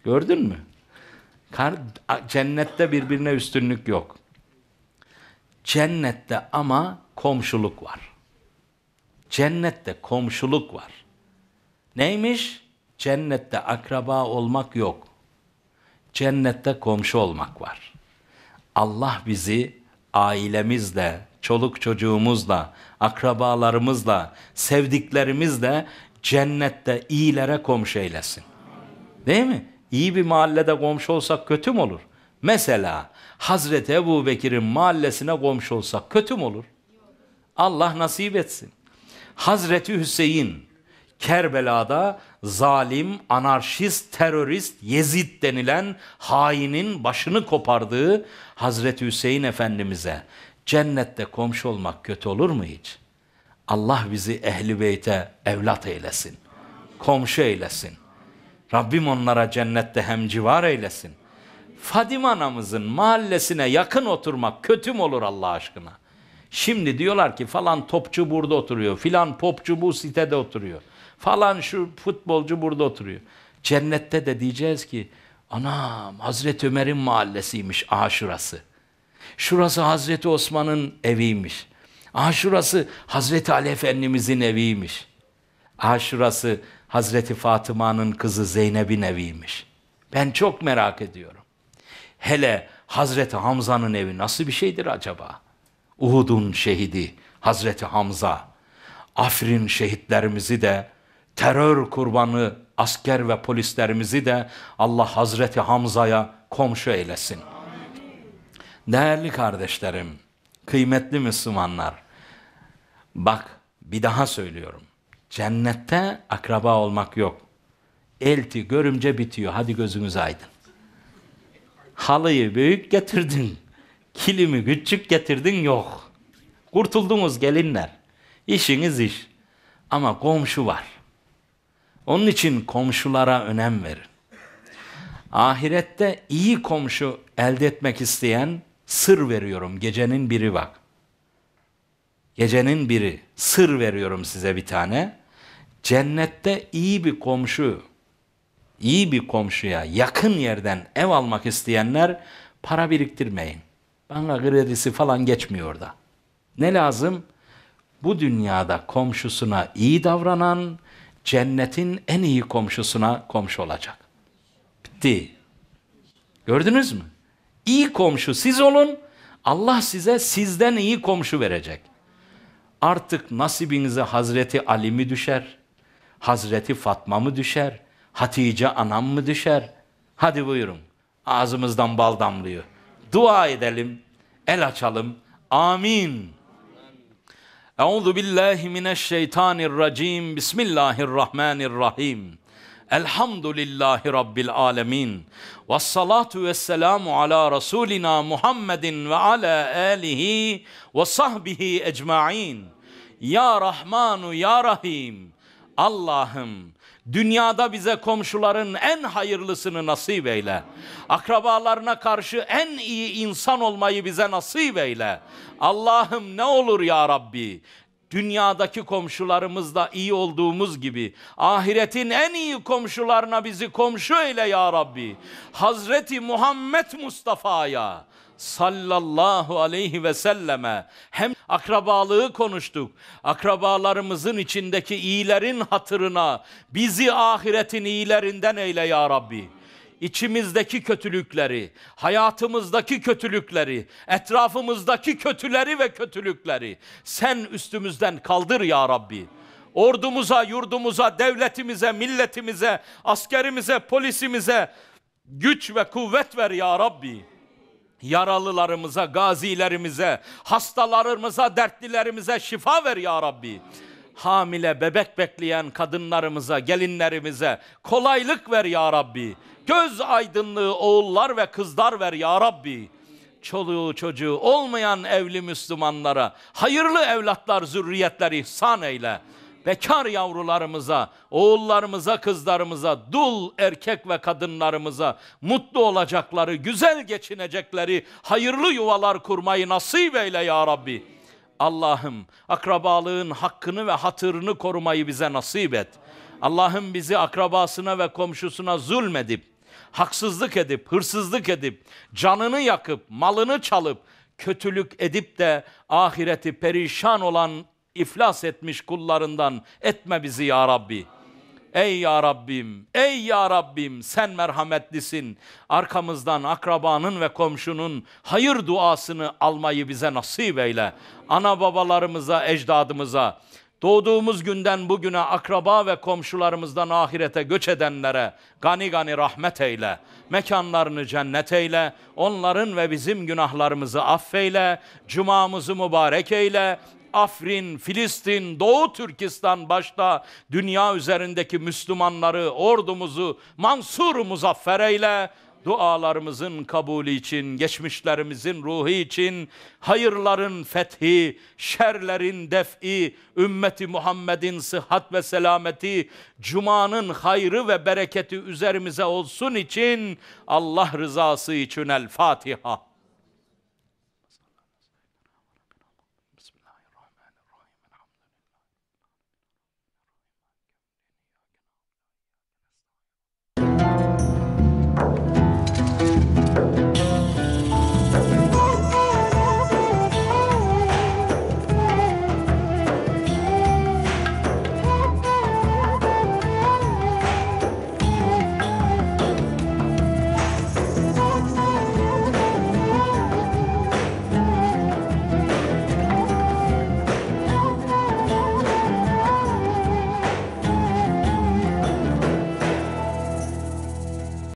Gördün mü? Cennette birbirine üstünlük yok. Cennette ama komşuluk var. Cennette komşuluk var. Neymiş? Cennette akraba olmak yok. Cennette komşu olmak var. Allah bizi ailemizle, çoluk çocuğumuzla, akrabalarımızla, sevdiklerimizle cennette iyilere komşu eylesin. Değil mi? İyi bir mahallede komşu olsak kötü mü olur? Mesela Hazreti Ebu Bekir'in mahallesine komşu olsak kötü mü olur? Allah nasip etsin. Hazreti Hüseyin Kerbela'da zalim, anarşist, terörist, Yezid denilen hainin başını kopardığı Hazreti Hüseyin Efendimiz'e cennette komşu olmak kötü olur mu hiç? Allah bizi ehli beyte evlat eylesin. Komşu eylesin. Rabbim onlara cennette hem civar eylesin. Fadime anamızın mahallesine yakın oturmak kötü mü olur Allah aşkına? Şimdi diyorlar ki falan topçu burada oturuyor, filan popçu bu sitede oturuyor. Falan şu futbolcu burada oturuyor. Cennette de diyeceğiz ki anam Hazreti Ömer'in mahallesiymiş aha şurası. Hazreti Osman'ın eviymiş. Aha Hazreti Ali Efendimizin eviymiş. Aha Hazreti Fatıma'nın kızı Zeynep'in eviymiş. Ben çok merak ediyorum. Hele Hazreti Hamza'nın evi nasıl bir şeydir acaba? Uhud'un şehidi Hazreti Hamza. Afrin şehitlerimizi de terör kurbanı asker ve polislerimizi de Allah Hazreti Hamza'ya komşu eylesin. Değerli kardeşlerim, kıymetli Müslümanlar, bak bir daha söylüyorum. Cennette akraba olmak yok. Elti görümce bitiyor. Hadi gözünüz aydın. Halıyı büyük getirdin. Kilimi küçük getirdin yok. Kurtuldunuz gelinler. İşiniz iş. Ama komşu var. Onun için komşulara önem verin. Ahirette iyi komşu elde etmek isteyen sır veriyorum. Gecenin biri bak. Gecenin biri sır veriyorum size bir tane. Cennette iyi bir komşu, iyi bir komşuya yakın yerden ev almak isteyenler para biriktirmeyin. Banka kredisi falan geçmiyor da. Ne lazım? Bu dünyada komşusuna iyi davranan, cennetin en iyi komşusuna komşu olacak. Bitti. Gördünüz mü? İyi komşu siz olun. Allah size sizden iyi komşu verecek. Artık nasibinize Hazreti Ali mi düşer? Hazreti Fatma mı düşer? Hatice anam mı düşer? Hadi buyurun. Ağzımızdan bal damlıyor. Dua edelim. El açalım. Amin. Euzu billahi mineşşeytanirracim. Bismillahirrahmanirrahim. Elhamdülillahi Rabbil alemin. Ve salatu ve selamu ala Resulina Muhammedin ve ala alihi ve sahbihi ecmain. Ya Rahmanu Ya Rahim. Allah'ım Dünyada bize komşuların en hayırlısını nasip eyle. Akrabalarına karşı en iyi insan olmayı bize nasip eyle. Allah'ım ne olur ya Rabbi dünyadaki komşularımızla iyi olduğumuz gibi ahiretin en iyi komşularına bizi komşu eyle ya Rabbi. Hazreti Muhammed Mustafa'ya sallallahu aleyhi ve selleme hem akrabalığı konuştuk. Akrabalarımızın içindeki iyilerin hatırına bizi ahiretin iyilerinden eyle ya Rabbi içimizdeki kötülükleri, hayatımızdaki kötülükleri, etrafımızdaki kötüleri ve kötülükleri sen üstümüzden kaldır ya Rabbi. Ordumuza, yurdumuza, devletimize, milletimize, askerimize, polisimize güç ve kuvvet ver ya Rabbi yaralılarımıza, gazilerimize, hastalarımıza, dertlilerimize şifa ver ya Rabbi. Hamile, bebek bekleyen kadınlarımıza, gelinlerimize kolaylık ver ya Rabbi. Göz aydınlığı oğullar ve kızlar ver ya Rabbi. Çoluğu çocuğu olmayan evli Müslümanlara hayırlı evlatlar, zürriyetler ihsan eyle bekar yavrularımıza, oğullarımıza, kızlarımıza, dul erkek ve kadınlarımıza mutlu olacakları, güzel geçinecekleri hayırlı yuvalar kurmayı nasip eyle ya Rabbi. Allah'ım akrabalığın hakkını ve hatırını korumayı bize nasip et. Allah'ım bizi akrabasına ve komşusuna zulmedip, haksızlık edip, hırsızlık edip, canını yakıp, malını çalıp, kötülük edip de ahireti perişan olan iflas etmiş kullarından etme bizi ya Rabbi. Ey ya Rabbim, ey ya Rabbim sen merhametlisin. Arkamızdan akrabanın ve komşunun hayır duasını almayı bize nasip eyle. Ana babalarımıza, ecdadımıza, Doğduğumuz günden bugüne akraba ve komşularımızdan ahirete göç edenlere gani gani rahmet eyle. Mekanlarını cennet eyle. Onların ve bizim günahlarımızı affeyle. Cumamızı mübarek eyle. Afrin, Filistin, Doğu Türkistan başta dünya üzerindeki Müslümanları, ordumuzu mansur muzaffer eyle. Dualarımızın kabulü için, geçmişlerimizin ruhu için, hayırların fethi, şerlerin defi, ümmeti Muhammed'in sıhhat ve selameti, cumanın hayrı ve bereketi üzerimize olsun için, Allah rızası için El Fatiha.